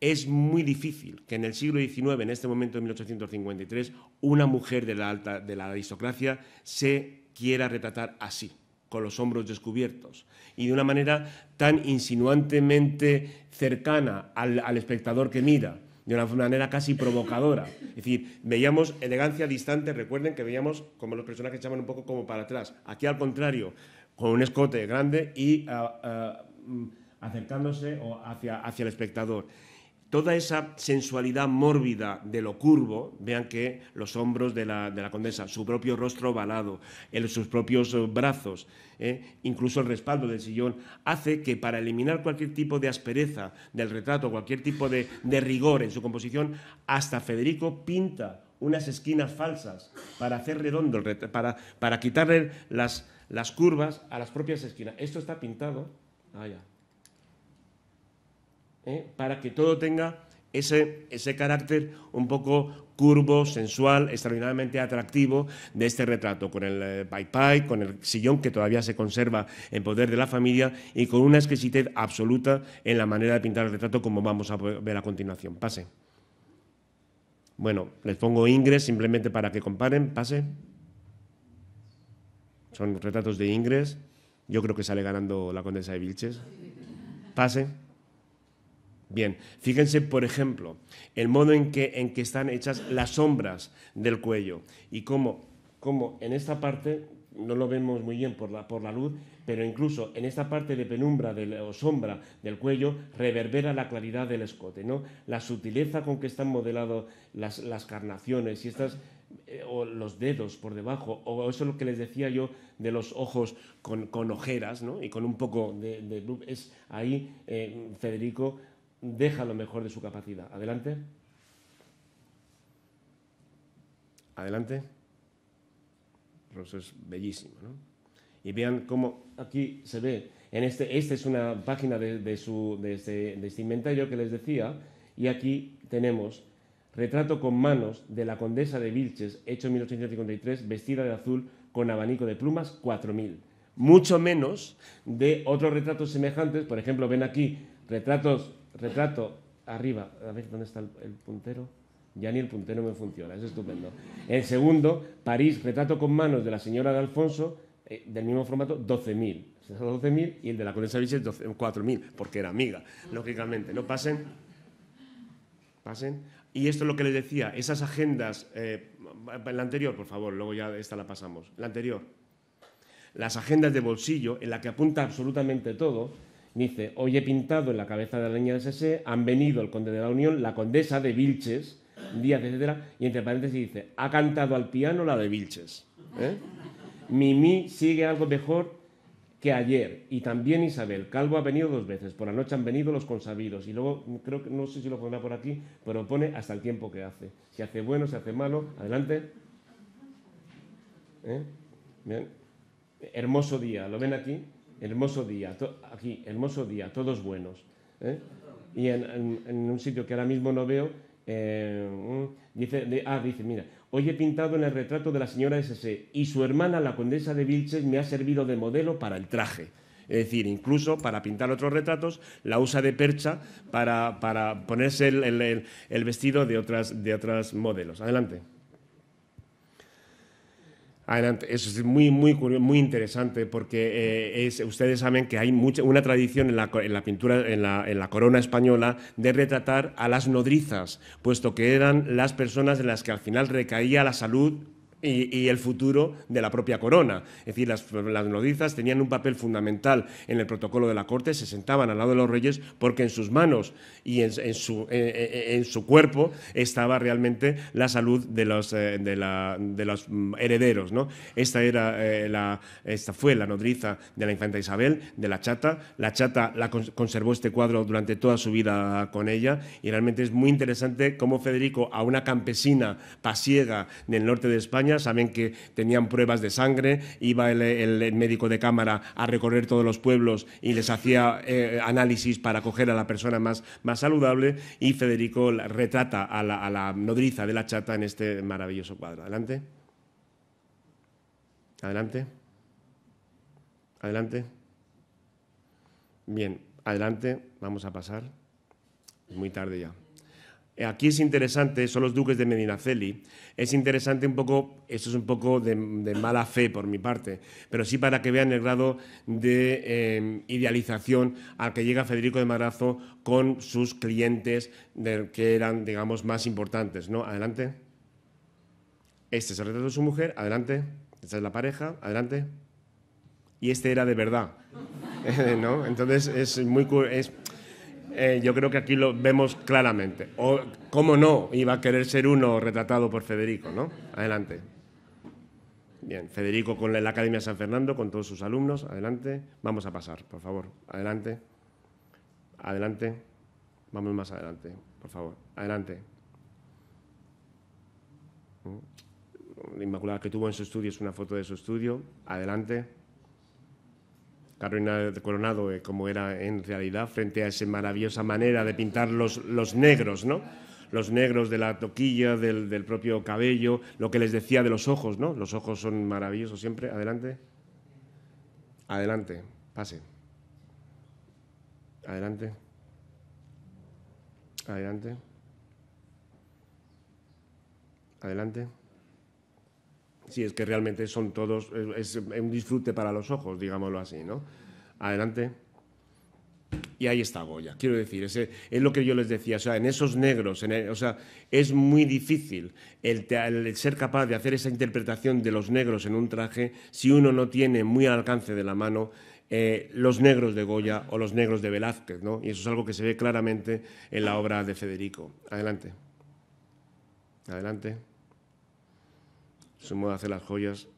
es muy difícil que en el siglo XIX, en este momento de 1853, una mujer de la, alta, de la aristocracia se quiera retratar así con los hombros descubiertos y de una manera tan insinuantemente cercana al, espectador que mira, de una manera casi provocadora. Es decir, veíamos elegancia distante, recuerden que veíamos como los personajes echaban un poco como para atrás. Aquí al contrario, con un escote grande y ah, ah, mm, acercándose hacia, hacia el espectador toda esa sensualidad mórbida de lo curvo, vean que los hombros de la, condesa, su propio rostro ovalado, sus propios eh, brazos, eh, incluso el respaldo del sillón, hace que para eliminar cualquier tipo de aspereza del retrato, cualquier tipo de, rigor en su composición, hasta Federico pinta unas esquinas falsas para hacer redondo, para, para quitarle las, las curvas a las propias esquinas. Esto está pintado. Ah, ¿eh? para que todo tenga ese, ese carácter un poco curvo, sensual, extraordinariamente atractivo de este retrato, con el eh, pai con el sillón que todavía se conserva en poder de la familia y con una exquisitez absoluta en la manera de pintar el retrato, como vamos a ver a continuación. Pase. Bueno, les pongo Ingres simplemente para que comparen. Pase. Son retratos de Ingres. Yo creo que sale ganando la condesa de Vilches. Pase. Bien, fíjense, por ejemplo, el modo en que, están hechas las sombras del cuello y cómo, en esta parte, no lo vemos muy bien por la, luz, pero incluso en esta parte de penumbra o sombra del cuello reverbera la claridad del escote, ¿no? La sutileza con que están modeladas las, carnaciones y estas eh, o los dedos por debajo, o eso es lo que les decía yo de los ojos con, ojeras ¿no? y con un poco de, es ahí eh, Federico deja lo mejor de su capacidad. Adelante. Adelante. Eso pues es bellísimo, ¿no? Y vean cómo aquí se ve. En este, esta es una página de, su, de, este, de este inventario que les decía. Y aquí tenemos retrato con manos de la condesa de Vilches, hecho en 1853, vestida de azul con abanico de plumas, 4000. Mucho menos de otros retratos semejantes. Por ejemplo, ven aquí retratos retrato arriba, a ver dónde está el, puntero. Ya ni el puntero me funciona, es estupendo. El segundo, París, retrato con manos de la señora de Alfonso, eh, del mismo formato, 12.000. 12.000 y el de la Condesa Vichy 4.000, porque era amiga, lógicamente. No pasen, pasen. Y esto es lo que les decía, esas agendas, eh, la anterior, por favor, luego ya esta la pasamos, la anterior. Las agendas de bolsillo, en la que apunta absolutamente todo, Dice, hoy he pintado en la cabeza de la niña de Sese, han venido el conde de la Unión, la condesa de Vilches, Díaz, etcétera, y entre paréntesis dice, ha cantado al piano la de Vilches. ¿eh? Mimi sigue algo mejor que ayer, y también Isabel. Calvo ha venido dos veces, por la noche han venido los consabidos, y luego creo que no sé si lo pondrá por aquí, pero pone hasta el tiempo que hace. Si hace bueno, si hace malo, adelante. ¿eh? Hermoso día, ¿lo ven aquí? hermoso día, aquí, hermoso día, todos buenos. ¿eh? Y en, un sitio que ahora mismo no veo, eh, mm, dice, ah, dice, mira, hoy he pintado en el retrato de la señora S.C. y su hermana, la condesa de Vilches, me ha servido de modelo para el traje. Es decir, incluso para pintar otros retratos, la usa de percha para, ponerse el, el, vestido de otras, de otras modelos. Adelante. Adelante, eso es muy, muy, muy interesante porque eh, ustedes saben que hay mucha, una tradición en la, en la pintura, en la, en la, corona española, de retratar a las nodrizas, puesto que eran las personas en las que al final recaía la salud y, el futuro de la propia corona. Es decir, las, las tenían un papel fundamental en el protocolo de la corte, se sentaban al lado de los reyes porque en sus manos y en, su, en, su, cuerpo estaba realmente la salud de los, eh, de la, de los mm, herederos. ¿no? Esta, era, eh, la, esta fue la nodriza de la infanta Isabel, de la chata. La chata la conservó este cuadro durante toda su vida con ella y realmente es muy interesante cómo Federico, a una campesina pasiega del norte de España, saben que tenían pruebas de sangre, iba el, médico de cámara a recorrer todos los pueblos y les hacía eh, análisis para coger a la persona más, saludable y Federico retrata a la, a la nodriza de la chata en este maravilloso cuadro. Adelante. Adelante. Adelante. Bien, adelante. Vamos a pasar. muy tarde ya. Eh, aquí es interesante, son los duques de Medinaceli. Es interesante un poco, esto es un poco de, mala fe por mi parte, pero sí para que vean el grado de eh, idealización al que llega Federico de Marazo con sus clientes que eran, digamos, más importantes. ¿no? Adelante. Este es el retrato de su mujer, adelante. Esta es la pareja, adelante. Y este era de verdad. [LAUGHS] ¿No? Entonces es muy. Es, eh, yo creo que aquí lo vemos claramente. ¿Cómo no iba a querer ser uno retratado por Federico? ¿no? Adelante. Bien, Federico con la Academia San Fernando, con todos sus alumnos. Adelante. Vamos a pasar, por favor. Adelante. Adelante. Vamos más adelante, por favor. Adelante. Mm. La Inmaculada que tuvo en su estudio es una foto de su estudio. Adelante. Carolina de Coronado, eh, como era en realidad, frente a esa maravillosa manera de pintar los, los negros, ¿no? Los negros de la toquilla, del, del, propio cabello, lo que les decía de los ojos, ¿no? Los ojos son maravillosos siempre. Adelante. Adelante, pase. Adelante. Adelante. Adelante y es que realmente son todos, es, un disfrute para los ojos, digámoslo así, ¿no? Adelante. Y ahí está Goya. Quiero decir, es lo que yo les decía. O sea, en esos negros, o sea, es muy difícil el, ser capaz de hacer esa interpretación de los negros en un traje si uno no tiene muy al alcance de la mano eh, los negros de Goya o los negros de Velázquez, ¿no? Y eso es algo que se ve claramente en la obra de Federico. Adelante. Adelante su modo de hacer las joyas.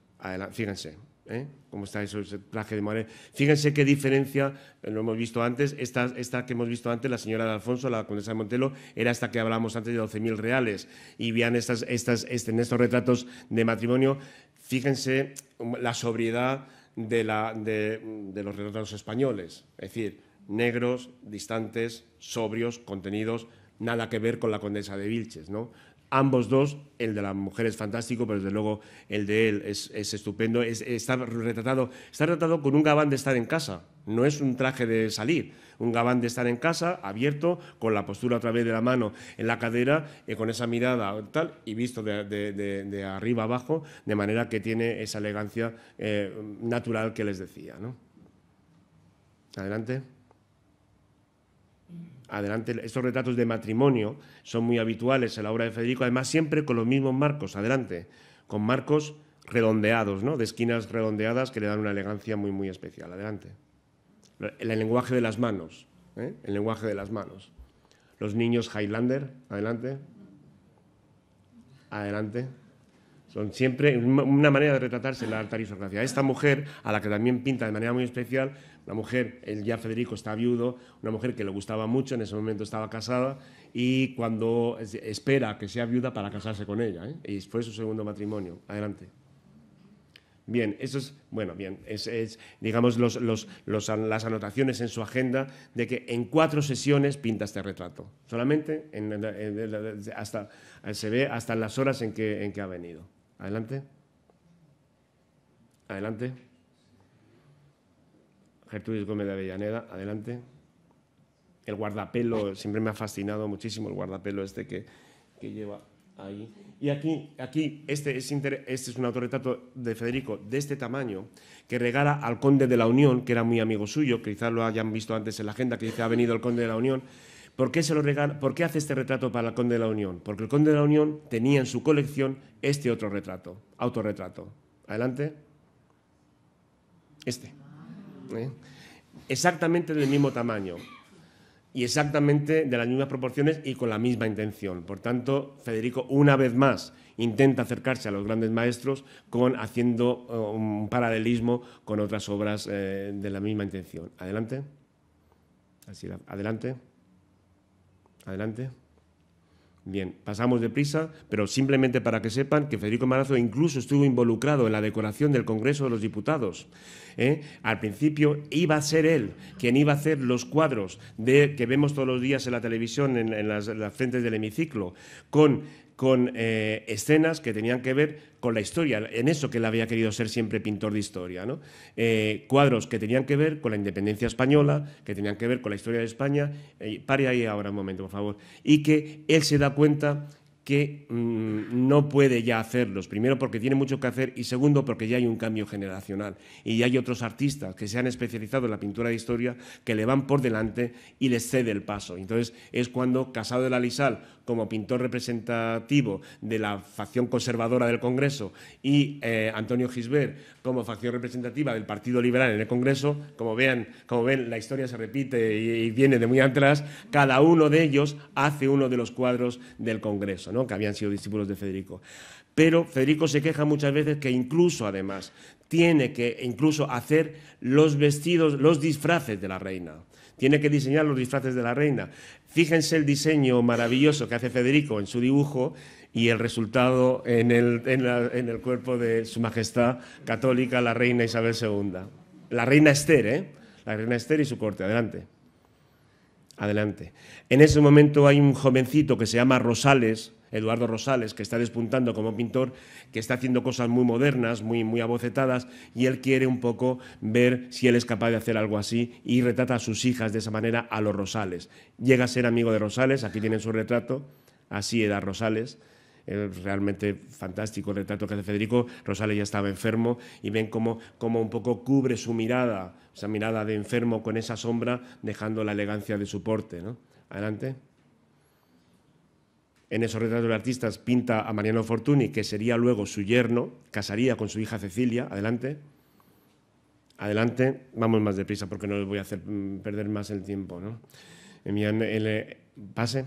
Fíjense, ¿eh? ¿Cómo está eso, ese traje de madre? Fíjense qué diferencia, eh, lo hemos visto antes, esta, que hemos visto antes, la señora de Alfonso, la condesa de Montelo, era esta que hablábamos antes de 12.000 reales. Y vean estas, estas, este, en estos retratos de matrimonio, fíjense um, la sobriedad de, de los retratos españoles. Es decir, negros, distantes, sobrios, contenidos, nada que ver con la condesa de Vilches, ¿no? ambos dos, el de la mujer es fantástico, pero desde luego el de él es, estupendo, está retratado, está retratado con un gabán de estar en casa, no es un traje de salir, un gabán de estar en casa, abierto, con la postura a través de la mano en la cadera, eh, con esa mirada tal, y visto de, de, arriba abajo, de manera que tiene esa elegancia eh, natural que les decía. Adelante adelante, estos retratos de matrimonio son muy habituales en la obra de Federico, además siempre con los mismos marcos, adelante, con marcos redondeados, ¿no? de esquinas redondeadas que le dan una elegancia muy, muy especial. Adelante. El, lenguaje de las manos, ¿eh? el lenguaje de las manos. Los niños Highlander, adelante. Adelante. Son siempre una manera de retratarse la alta aristocracia. Esta mujer, a la que también pinta de manera muy especial, la mujer, ya Federico está viudo, una mujer que le gustaba mucho, en ese momento estaba casada y cuando espera que sea viuda para casarse con ella, ¿eh? y fue su segundo matrimonio. Adelante. Bien, eso es, bueno, bien, es, digamos, las anotaciones en su agenda de que en cuatro sesiones pinta este retrato. Solamente hasta, se ve hasta las horas en en que ha venido. Adelante. Adelante. Gertrudis Gómez de Avellaneda, adelante. El guardapelo, siempre me ha fascinado muchísimo el guardapelo este que, lleva ahí. Y aquí, aquí este, es este es un autorretrato de Federico de este tamaño que regala al conde de la Unión, que era muy amigo suyo, quizás lo hayan visto antes en la agenda, que dice ha venido el conde de la Unión. ¿Por qué, se lo ¿Por qué hace este retrato para el conde de la Unión? Porque el conde de la Unión tenía en su colección este otro retrato, autorretrato. Adelante. Este. ¿eh? exactamente del mismo tamaño y exactamente de las mismas proporciones y con la misma intención. Por tanto, Federico, una vez más, intenta acercarse a los grandes maestros con, haciendo eh, un paralelismo con otras obras eh, de la misma intención. Adelante. adelante. Adelante. Bien, pasamos deprisa, pero simplemente para que sepan que Federico Marazo incluso estuvo involucrado en la decoración del Congreso de los Diputados. ¿eh? Al principio iba a ser él quien iba a hacer los cuadros de, que vemos todos los días en la televisión, en, las, en las, frentes del hemiciclo, con con eh, escenas que tenían que ver con la historia, en eso que él había querido ser siempre pintor de historia. Eh, cuadros que tenían que ver con la independencia española, que tenían que ver con la historia de España. y eh, pare ahí ahora un momento, por favor. Y que él se da cuenta que mm, no puede ya hacerlos. Primero porque tiene mucho que hacer y segundo porque ya hay un cambio generacional y ya hay otros artistas que se han especializado en la pintura de historia que le van por delante y les cede el paso. Entonces es cuando Casado de la Lisal, como pintor representativo de la facción conservadora del Congreso y eh, Antonio Gisbert como facción representativa del Partido Liberal en el Congreso, como, vean, como ven la historia se repite y, viene de muy atrás, cada uno de ellos hace uno de los cuadros del Congreso que habían sido discípulos de Federico. Pero Federico se queja muchas veces que incluso, además, tiene que incluso hacer los vestidos, los disfraces de la reina. Tiene que diseñar los disfraces de la reina. Fíjense el diseño maravilloso que hace Federico en su dibujo y el resultado en el, en el cuerpo de Su Majestad Católica, la reina Isabel II. La reina Esther, ¿eh? La reina Esther y su corte. Adelante. Adelante. En ese momento hay un jovencito que se llama Rosales, Eduardo Rosales, que está despuntando como pintor, que está haciendo cosas muy modernas, muy, muy abocetadas, y él quiere un poco ver si él es capaz de hacer algo así y retrata a sus hijas de esa manera a los Rosales. Llega a ser amigo de Rosales, aquí tienen su retrato, así era Rosales. Es eh, realmente fantástico retrato que hace Federico. Rosales ya estaba enfermo y ven cómo, un poco cubre su mirada, esa mirada de enfermo con esa sombra, dejando la elegancia de su porte. Adelante. En esos retratos de artistas pinta a Mariano Fortuny, que sería luego su yerno, casaría con su hija Cecilia. Adelante. Adelante, vamos más deprisa porque no les voy a hacer mm, perder más el tiempo. ¿no? Eh, pase.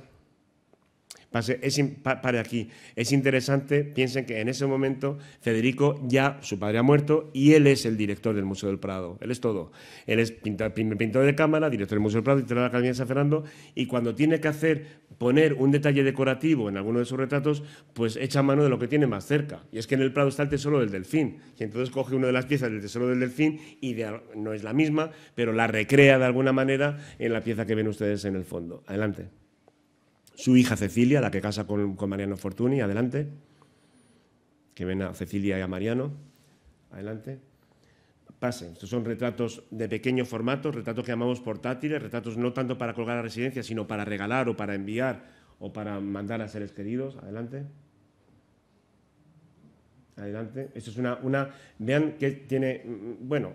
Pase, es, pare aquí. Es interesante, piensen que en ese momento Federico ya, su padre ha muerto y él es el director del Museo del Prado. Él es todo. Él es pintor, pintor de cámara, director del Museo del Prado, director de la Academia de San Fernando y cuando tiene que hacer poner un detalle decorativo en alguno de sus retratos, pues echa mano de lo que tiene más cerca. Y es que en el Prado está el tesoro del delfín. Y entonces coge una de las piezas del tesoro del delfín y no es la misma, pero la recrea de alguna manera en la pieza que ven ustedes en el fondo. Adelante. Su hija Cecilia, la que casa con, con Mariano Fortuny. Adelante. Que ven a Cecilia y a Mariano. Adelante. Pase. Estos son retratos de pequeño formato, retratos que llamamos portátiles, retratos no tanto para colgar a residencia, sino para regalar o para enviar o para mandar a seres queridos. Adelante. Adelante. Eso es una, Vean que tiene. Mm, bueno,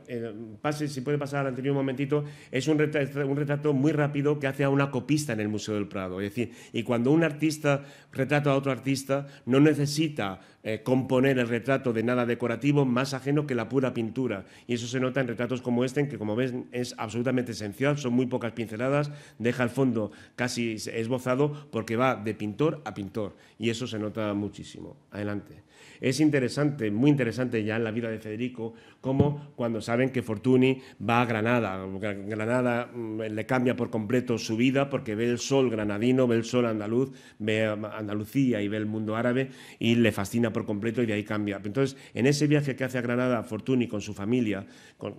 pase, si puede pasar al anterior un momentito. Es un retrato, muy rápido que hace a una copista en el Museo del Prado. Es decir, y cuando un artista retrata a otro artista, no necesita eh, componer el retrato de nada decorativo más ajeno que la pura pintura. Y eso se nota en retratos como este, en que, como ven es absolutamente esencial. Son muy pocas pinceladas. Deja el fondo casi esbozado porque va de pintor a pintor. Y eso se nota muchísimo. Adelante. Es interesante, muy interesante ya en la vida de Federico, como cuando saben que Fortuny va a Granada. Granada mm, le cambia por completo su vida porque ve el sol granadino, ve el sol andaluz, ve Andalucía y ve el mundo árabe y le fascina por completo y de ahí cambia. Entonces, en ese viaje que hace a Granada Fortuny con su familia, con,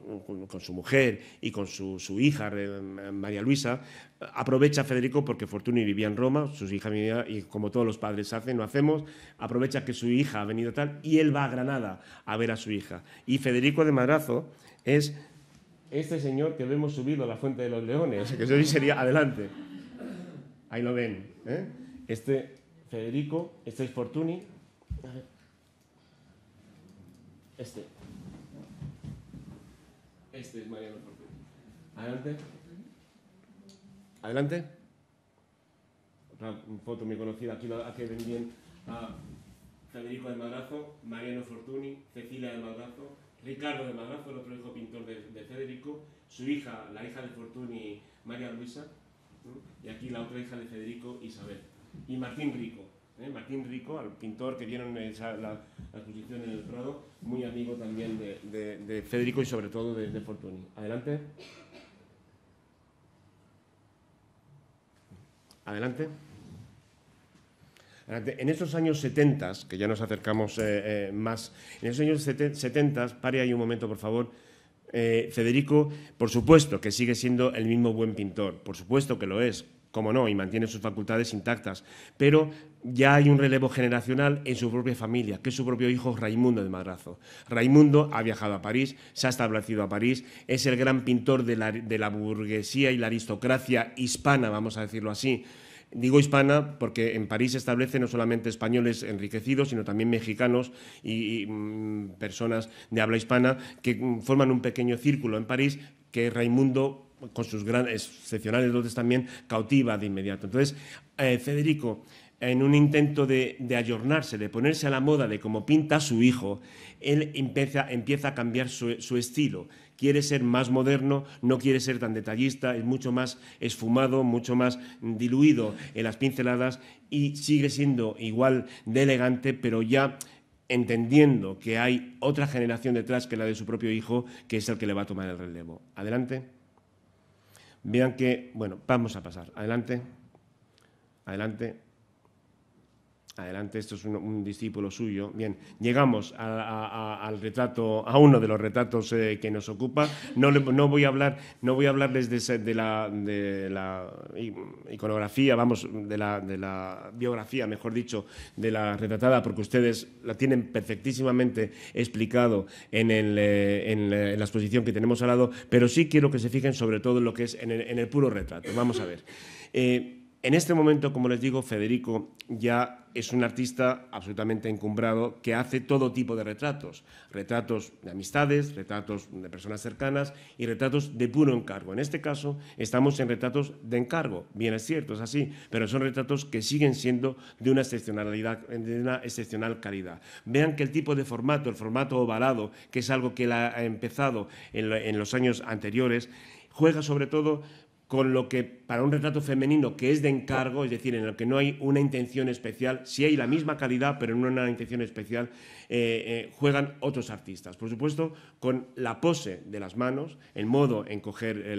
su mujer y con su, hija, eh, María Luisa, aprovecha a Federico porque Fortuny vivía en Roma, sus hijas vivían y como todos los padres hacen, no hacemos, aprovecha que su hija ha venido tal y él va a Granada a ver a su hija. Y Federico de Madrazo es este señor que vemos subido a la Fuente de los Leones, que yo sería adelante. Ahí lo ven. ¿eh? Este Federico, este es Fortuny. Este. Este es Mariano Fortuni Adelante. Adelante. Otra foto muy conocida. Aquí, que ven bien a ah, Federico de Madrazo, Mariano Fortuni Cecilia de Madrazo, Ricardo de Madrazo fue el otro hijo pintor de, Federico, su hija, la hija de Fortuny, María Luisa, y aquí la otra hija de Federico, Isabel, y Martín Rico. ¿eh? Martín Rico, al pintor que vieron esa, la, exposición en el Prado, muy amigo también de, de Federico y sobre todo de, Fortuny. Adelante. Adelante. En esos años 70, que ya nos acercamos eh, eh, más, en esos años 70, pare ahí un momento, por favor. Eh, Federico, por supuesto que sigue siendo el mismo buen pintor, por supuesto que lo es, como no, y mantiene sus facultades intactas, pero ya hay un relevo generacional en su propia familia, que es su propio hijo Raimundo de Madrazo. Raimundo ha viajado a París, se ha establecido a París, es el gran pintor de la burguesía y la aristocracia hispana, vamos a decirlo así, Digo hispana porque en París se establece no solamente españoles enriquecidos, sino también mexicanos y, mm, personas de habla hispana que mm, forman un pequeño círculo en París que Raimundo con sus grandes excepcionales dotes también cautiva de inmediato. Entonces, eh, Federico, en un intento de, de, ayornarse, de ponerse a la moda de cómo pinta su hijo, él empieza, empieza a cambiar su estilo quiere ser más moderno, no quiere ser tan detallista, es mucho más esfumado, mucho más diluido en las pinceladas y sigue siendo igual de elegante, pero ya entendiendo que hay otra generación detrás que la de su propio hijo, que es el que le va a tomar el relevo. Adelante. Vean que, bueno, vamos a pasar. Adelante. Adelante adelante, esto es un, discípulo suyo. Bien, llegamos al retrato, a uno de los retratos eh, que nos ocupa. No, voy a hablarles de, la, iconografía, vamos, de la, biografía, mejor dicho, de la retratada, porque ustedes la tienen perfectísimamente explicado eh, eh, en, la, exposición que tenemos al lado, pero sí quiero que se fijen sobre todo en lo que es en el, puro retrato. Vamos a ver. en este momento, como les digo, Federico ya es un artista absolutamente encumbrado que hace todo tipo de retratos. Retratos de amistades, retratos de personas cercanas y retratos de puro encargo. En este caso estamos en retratos de encargo, bien es cierto, es así, pero son retratos que siguen siendo de una excepcionalidad, de una excepcional calidad. Vean que el tipo de formato, el formato ovalado, que es algo que ha empezado en los años anteriores, juega sobre todo con lo que para un retrato femenino que es de encargo, es decir, en el que no hay una intención especial, si sí hay la misma calidad, pero no una intención especial, eh, eh, juegan otros artistas. Por supuesto, con la pose de las manos, el modo en coger eh,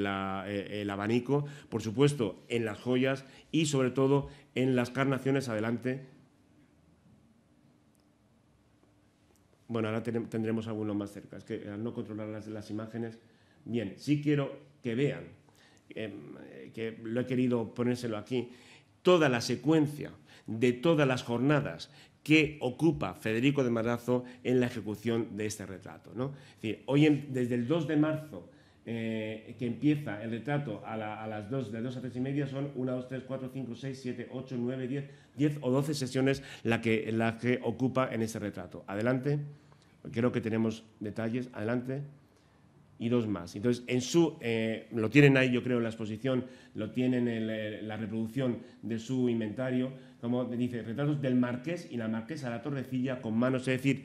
el, abanico, por supuesto, en las joyas y sobre todo en las carnaciones adelante. Bueno, ahora tendremos algunos más cerca, es que al no controlar las, las imágenes. Bien, sí quiero que vean Em, que lo he querido ponérselo aquí, toda la secuencia de todas las jornadas que ocupa Federico de Madrazo en la ejecución de este retrato. Es decir, hoy desde el 2 de marzo eh, que empieza el retrato a, las 2, de 2 a 3 y media, son 1, 2, 3, 4, 5, 6, 7, 8, 9, 10, 10 o 12 sesiones las que, ocupa en este retrato. Adelante, creo que tenemos detalles. Adelante y dos más. Entonces, en su, eh, lo tienen ahí, yo creo, en la exposición, lo tienen en eh, la reproducción de su inventario, como dice, retratos del marqués y la marquesa la Torrecilla con manos, es decir,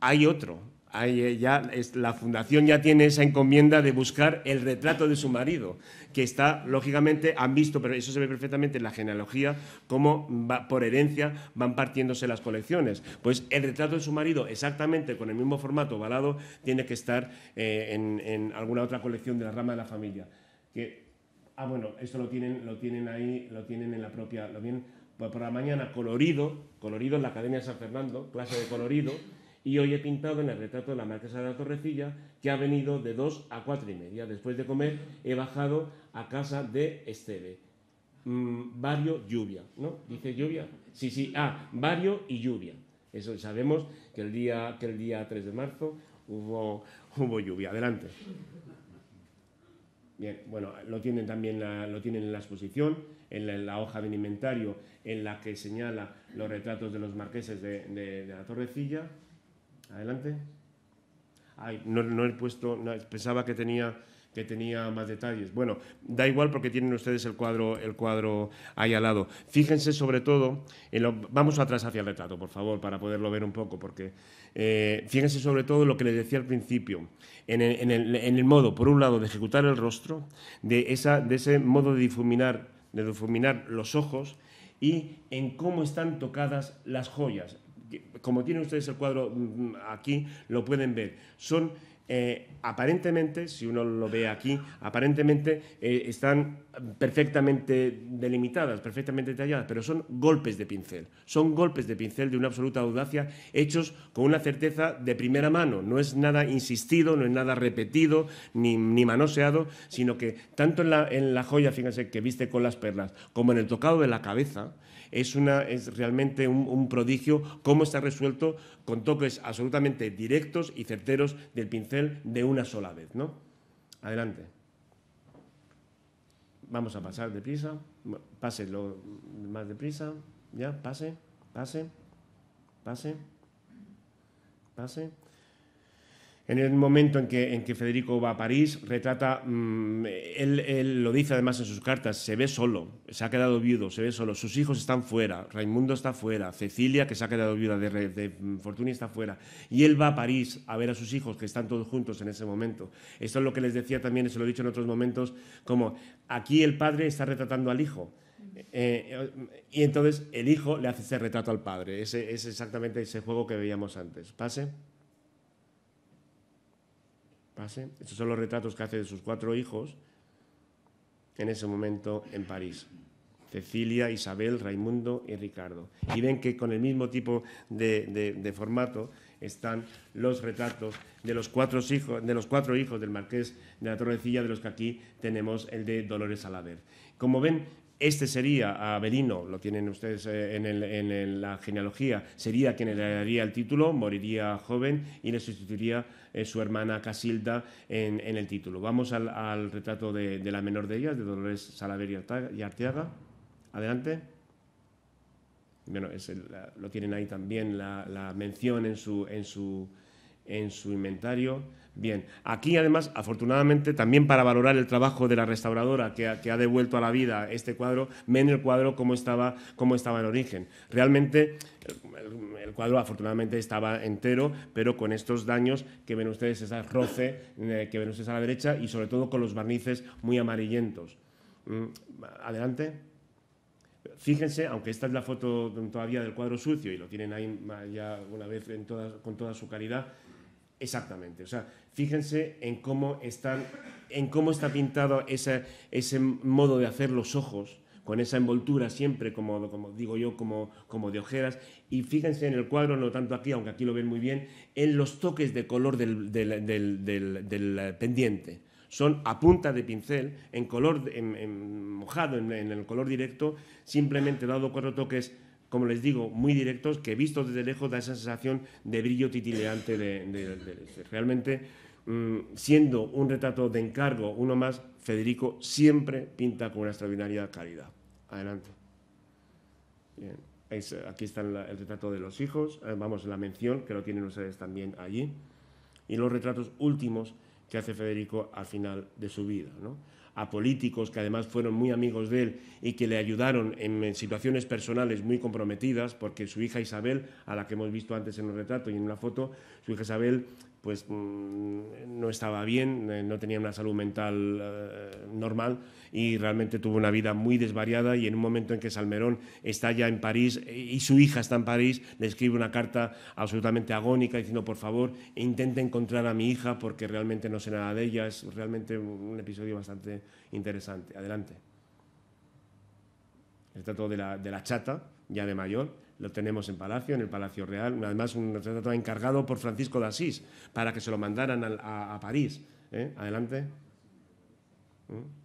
hay otro, eh, ya la fundación ya tiene esa encomienda de buscar el retrato de su marido, que está, lógicamente, han visto, pero eso se ve perfectamente en la genealogía, cómo por herencia van partiéndose las colecciones. Pues el retrato de su marido, exactamente con el mismo formato ovalado, tiene que estar eh, en, alguna otra colección de la rama de la familia. Que, ah, bueno, esto lo tienen, lo tienen ahí, lo tienen en la propia, lo tienen por la mañana colorido, colorido en la Academia de San Fernando, clase de colorido y hoy he pintado en el retrato de la marquesa de la Torrecilla, que ha venido de 2 a 4 y media. Después de comer he bajado a casa de Esteve. Mm, barrio, lluvia, ¿no? ¿Dice lluvia? Sí, sí, ah, barrio y lluvia. Eso sabemos que el día, que el día 3 de marzo hubo, [LAUGHS] hubo lluvia. Adelante. Bien, bueno, lo tienen también lo tienen en la exposición, en la, hoja de inventario en la que señala los retratos de los marqueses de la Torrecilla. Adelante. no, he puesto, pensaba que tenía, que tenía más detalles. Bueno, da igual porque tienen ustedes el cuadro, el cuadro ahí al lado. Fíjense sobre todo, vamos atrás hacia el retrato, por favor, para poderlo ver un poco, porque eh, fíjense sobre todo lo que les decía al principio, en el, en el, modo, por un lado, de ejecutar el rostro, de, esa, de ese modo de difuminar, de difuminar los ojos y en cómo están tocadas las joyas, como tienen ustedes el cuadro mm, mm, aquí, lo pueden ver. Son eh, aparentemente, si uno lo ve aquí, aparentemente eh, están perfectamente delimitadas, perfectamente detalladas, pero son golpes de pincel. Son golpes de pincel de una absoluta audacia, hechos con una certeza de primera mano. No es nada insistido, no es nada repetido, ni, ni manoseado, sino que tanto en la, en la joya, fíjense, que viste con las perlas, como en el tocado de la cabeza, es, una, es realmente un, prodigio cómo está resuelto con toques absolutamente directos y certeros del pincel de una sola vez. ¿no? Adelante. Vamos a pasar deprisa. Pase lo más deprisa. Ya, pase, pase, pase, pase en el momento en que, Federico va a París, retrata, mm, él, lo dice además en sus cartas, se ve solo, se ha quedado viudo, se ve solo, sus hijos están fuera, Raimundo está fuera, Cecilia, que se ha quedado viuda de, de mm, Fortuny, está fuera, y él va a París a ver a sus hijos, que están todos juntos en ese momento. Esto es lo que les decía también, se lo he dicho en otros momentos, como aquí el padre está retratando al hijo. Eh, y entonces el hijo le hace ese retrato al padre. es exactamente ese juego que veíamos antes. Pase. Ah, Estos son los retratos que hace de sus cuatro hijos en ese momento en París. Cecilia, Isabel, Raimundo y Ricardo. Y ven que con el mismo tipo de, formato están los retratos de los, cuatro hijos, de los cuatro hijos del marqués de la Torrecilla, de los que aquí tenemos el de Dolores Alaver. Como ven, este sería, Avelino, lo tienen ustedes eh, en, la genealogía, sería quien le daría el título, moriría joven y le sustituiría eh, su hermana Casilda en, el título. Vamos al, retrato de, la menor de ellas, de Dolores Salaver y Arteaga. Adelante. Bueno, lo tienen ahí también, la, mención en su en su inventario. Bien, aquí además, afortunadamente, también para valorar el trabajo de la restauradora que ha, devuelto a la vida este cuadro, ven el cuadro cómo estaba, cómo estaba en origen. Realmente, el, cuadro afortunadamente estaba entero, pero con estos daños que ven ustedes, ese roce eh, que ven ustedes a la derecha y sobre todo con los barnices muy amarillentos. Mm, adelante. Fíjense, aunque esta es la foto todavía del cuadro sucio y lo tienen ahí ya una vez con toda su calidad, Exactamente. O sea, fíjense en cómo están, cómo está pintado ese, modo de hacer los ojos, con esa envoltura siempre, como, digo yo, como, de ojeras. Y fíjense en el cuadro, no tanto aquí, aunque aquí lo ven muy bien, en los toques de color del, pendiente. Son a punta de pincel, en color mojado, en el color directo, simplemente dado cuatro toques como les digo, muy directos, que vistos desde lejos da esa sensación de brillo titileante de, realmente mm, siendo un retrato de encargo, uno más, Federico siempre pinta con una extraordinaria calidad. Adelante. aquí está el, retrato de los hijos, ah, vamos, la mención, que lo tienen ustedes también allí, y los retratos últimos que hace Federico al final de su vida. ¿no? a políticos que además fueron muy amigos de él y que le ayudaron en situaciones personales muy comprometidas, porque su hija Isabel, a la que hemos visto antes en el retrato y en una foto, su hija Isabel pues mm, no estaba bien, eh, no tenía una salud mental eh, normal y realmente tuvo una vida muy desvariada y en un momento en que Salmerón está ya en París y su hija está en París, le escribe una carta absolutamente agónica diciendo por favor intenta encontrar a mi hija porque realmente no sé nada de ella, es realmente un episodio bastante interesante. Adelante. El trato de la, de la chata, ya de mayor, lo tenemos en Palacio, en el Palacio Real, además un retrato encargado por Francisco de Asís para que se lo mandaran a, París. ¿Eh? Adelante. ¿Mm?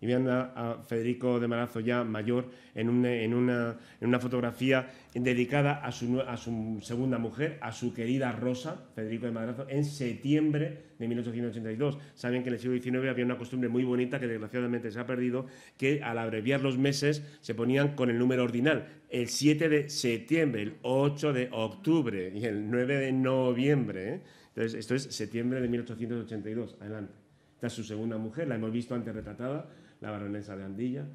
y vean a, Federico de Marazo ya mayor en una, fotografía dedicada a su, a segunda mujer, a su querida Rosa, Federico de Marazo, en septiembre de 1882. Saben que en el siglo XIX había una costumbre muy bonita que desgraciadamente se ha perdido, que al abreviar los meses se ponían con el número ordinal, el 7 de septiembre, el 8 de octubre y el 9 de noviembre. ¿eh? Entonces, esto es septiembre de 1882. Adelante. Esta es su segunda mujer, la hemos visto antes retratada la baronesa de Andilla.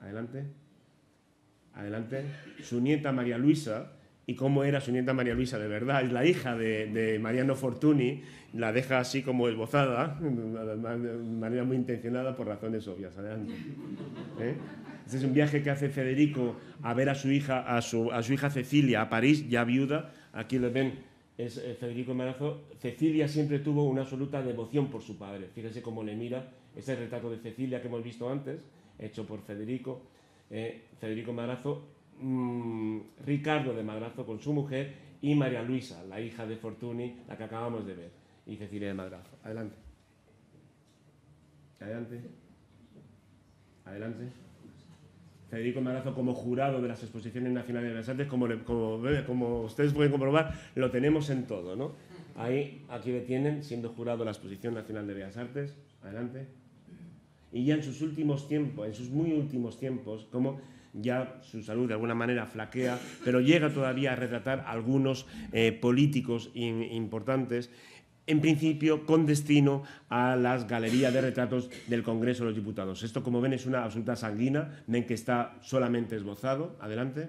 Adelante. Adelante. Su nieta María Luisa, y cómo era su nieta María Luisa de verdad, es la hija de, Mariano Fortuni, la deja así como esbozada, de manera muy intencionada por razones obvias. Adelante. ¿Eh? Este es un viaje que hace Federico a ver a su hija, a su, hija Cecilia, a París, ya viuda. Aquí lo ven, es eh, Federico Marazo. Cecilia siempre tuvo una absoluta devoción por su padre. Fíjese cómo le mira el retrato de Cecilia que hemos visto antes, hecho por Federico, eh, Federico Madrazo, mm, Ricardo de Madrazo con su mujer y María Luisa, la hija de Fortuny, la que acabamos de ver, y Cecilia de Madrazo. Adelante. Adelante. Adelante. Federico Madrazo como jurado de las exposiciones nacionales de bellas artes, como, eh, ustedes pueden comprobar, lo tenemos en todo, ¿no? Ahí, aquí lo tienen, siendo jurado de la Exposición Nacional de Bellas Artes. Adelante y ya en sus últimos tiempos, en sus muy últimos tiempos, como ya su salud de alguna manera flaquea, pero llega todavía a retratar algunos eh, políticos importantes, en principio con destino a las galerías de retratos del Congreso de los Diputados. Esto, como ven, es una absoluta sanguina, ven que está solamente esbozado. Adelante.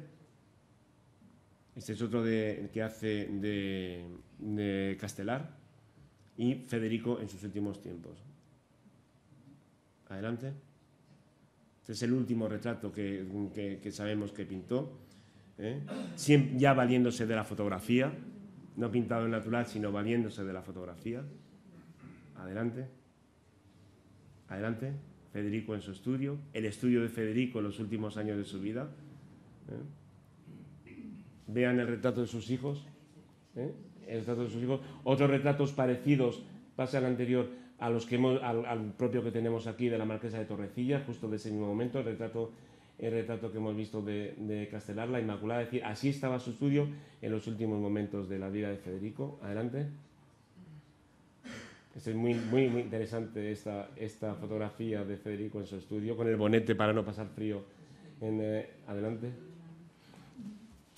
Este es otro que hace de, de Castelar y Federico en sus últimos tiempos. Adelante. Este es el último retrato que, sabemos que pintó, ¿eh? ya valiéndose de la fotografía, no pintado en natural, sino valiéndose de la fotografía. Adelante. Adelante. Federico en su estudio, el estudio de Federico en los últimos años de su vida. ¿eh? Vean el retrato de sus hijos. ¿eh? El retrato de sus hijos. Otros retratos parecidos, pasa al anterior los que al, propio que tenemos aquí de la marquesa de Torrecilla, justo de ese mismo momento, el retrato, el retrato que hemos visto de, de Castelar, la Inmaculada, es decir, así estaba su estudio en los últimos momentos de la vida de Federico. Adelante. es muy, muy, muy interesante esta, esta fotografía de Federico en su estudio, con el bonete para no pasar frío. Eh, adelante.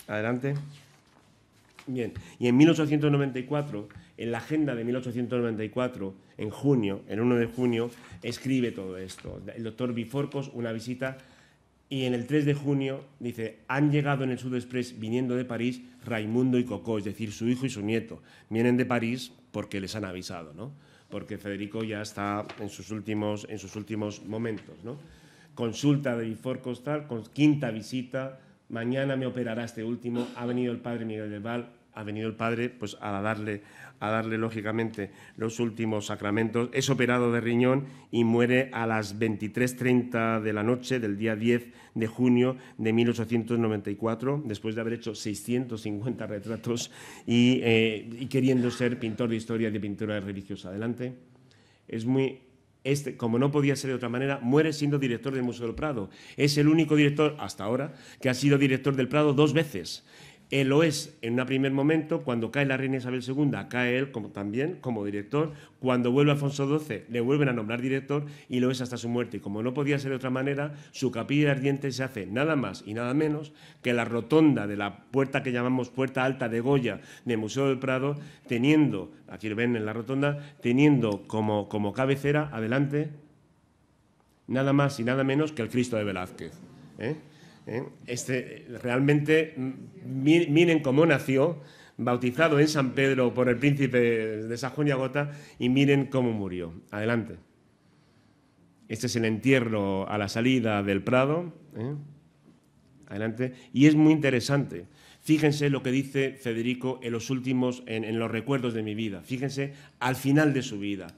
Adelante. Bien. Y en 1894 en la agenda de 1894, en junio, el 1 de junio, escribe todo esto. El doctor Biforcos, una visita, y en el 3 de junio dice, han llegado en el Sud Express, viniendo de París, Raimundo y Cocó, es decir, su hijo y su nieto. Vienen de París porque les han avisado, ¿no? porque Federico ya está en sus últimos, en sus últimos momentos. ¿no? Consulta de Biforcos, tal, con quinta visita, mañana me operará este último, ha venido el padre Miguel del Val, ha venido el Padre pues, a, darle, a darle, lógicamente, los últimos sacramentos. Es operado de riñón y muere a las 23.30 de la noche del día 10 de junio de 1894, después de haber hecho 650 retratos eh, y, queriendo ser pintor de historia y de pintura religiosa. Adelante. Es muy este, como no podía ser de otra manera, muere siendo director del Museo del Prado. Es el único director, hasta ahora, que ha sido director del Prado dos veces. Él lo es en un primer momento, cuando cae la reina Isabel II, cae él como, también como director, cuando vuelve Alfonso XII le vuelven a nombrar director y lo es hasta su muerte. Y como no podía ser de otra manera, su capilla ardiente se hace nada más y nada menos que la rotonda de la puerta que llamamos Puerta Alta de Goya del Museo del Prado, teniendo, aquí lo ven en la rotonda, teniendo como, como cabecera, adelante, nada más y nada menos que el Cristo de Velázquez. ¿eh? ¿eh? Este, realmente, miren cómo nació, bautizado en San Pedro por el príncipe de Sajonia Gotha, y miren cómo murió. Adelante. Este es el entierro a la salida del Prado. ¿eh? Adelante. Y es muy interesante. Fíjense lo que dice Federico en los últimos, en los recuerdos de mi vida. Fíjense al final de su vida.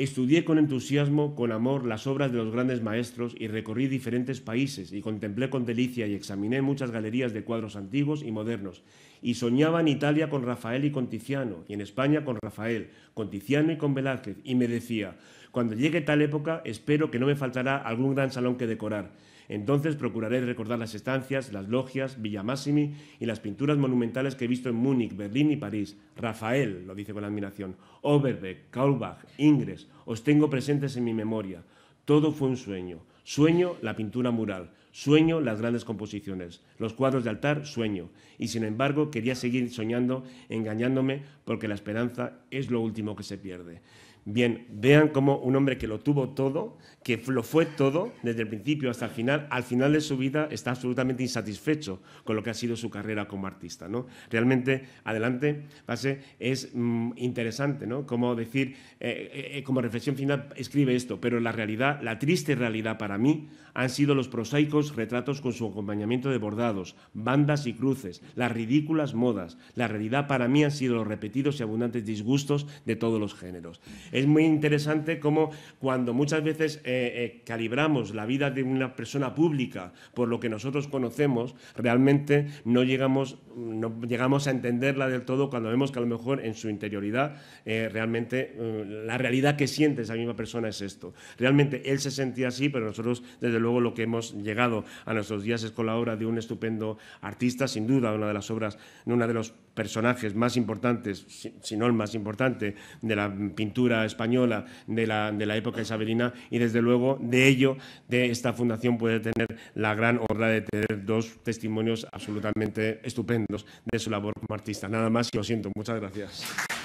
Estudié con entusiasmo, con amor, las obras de los grandes maestros y recorrí diferentes países y contemplé con delicia y examiné muchas galerías de cuadros antiguos y modernos. Y soñaba en Italia con Rafael y con Tiziano, y en España con Rafael, con Tiziano y con Velázquez, y me decía, cuando llegue tal época espero que no me faltará algún gran salón que decorar entonces procuraré recordar las estancias, las logias, Villa Massimi y las pinturas monumentales que he visto en Múnich, Berlín y París. Rafael, lo dice con admiración, Oberbeck, Kaulbach, Ingres, os tengo presentes en mi memoria. Todo fue un sueño. Sueño la pintura mural, sueño las grandes composiciones, los cuadros de altar, sueño. Y sin embargo quería seguir soñando, engañándome, porque la esperanza es lo último que se pierde. Bien, vean cómo un hombre que lo tuvo todo, que lo fue todo desde el principio hasta el final, al final de su vida está absolutamente insatisfecho con lo que ha sido su carrera como artista. ¿no? Realmente, adelante, pase, es mm, interesante, ¿no? Como decir, eh, eh, eh, como reflexión final, escribe esto, pero la realidad, la triste realidad para mí, han sido los prosaicos retratos con su acompañamiento de bordados, bandas y cruces, las ridículas modas. La realidad para mí han sido los repetidos y abundantes disgustos de todos los géneros es muy interesante cómo cuando muchas veces eh, eh, calibramos la vida de una persona pública por lo que nosotros conocemos, realmente no llegamos, no llegamos a entenderla del todo cuando vemos que a lo mejor en su interioridad eh, realmente la realidad que siente esa misma persona es esto. Realmente él se sentía así, pero nosotros desde luego lo que hemos llegado a nuestros días es con la obra de un estupendo artista, sin duda una de las obras, una de los personajes más importantes, si no el más importante, de la pintura española de la, de la época isabelina y desde luego de ello, de esta fundación puede tener la gran honra de tener dos testimonios absolutamente estupendos de su labor como artista. Nada más y lo siento. Muchas gracias.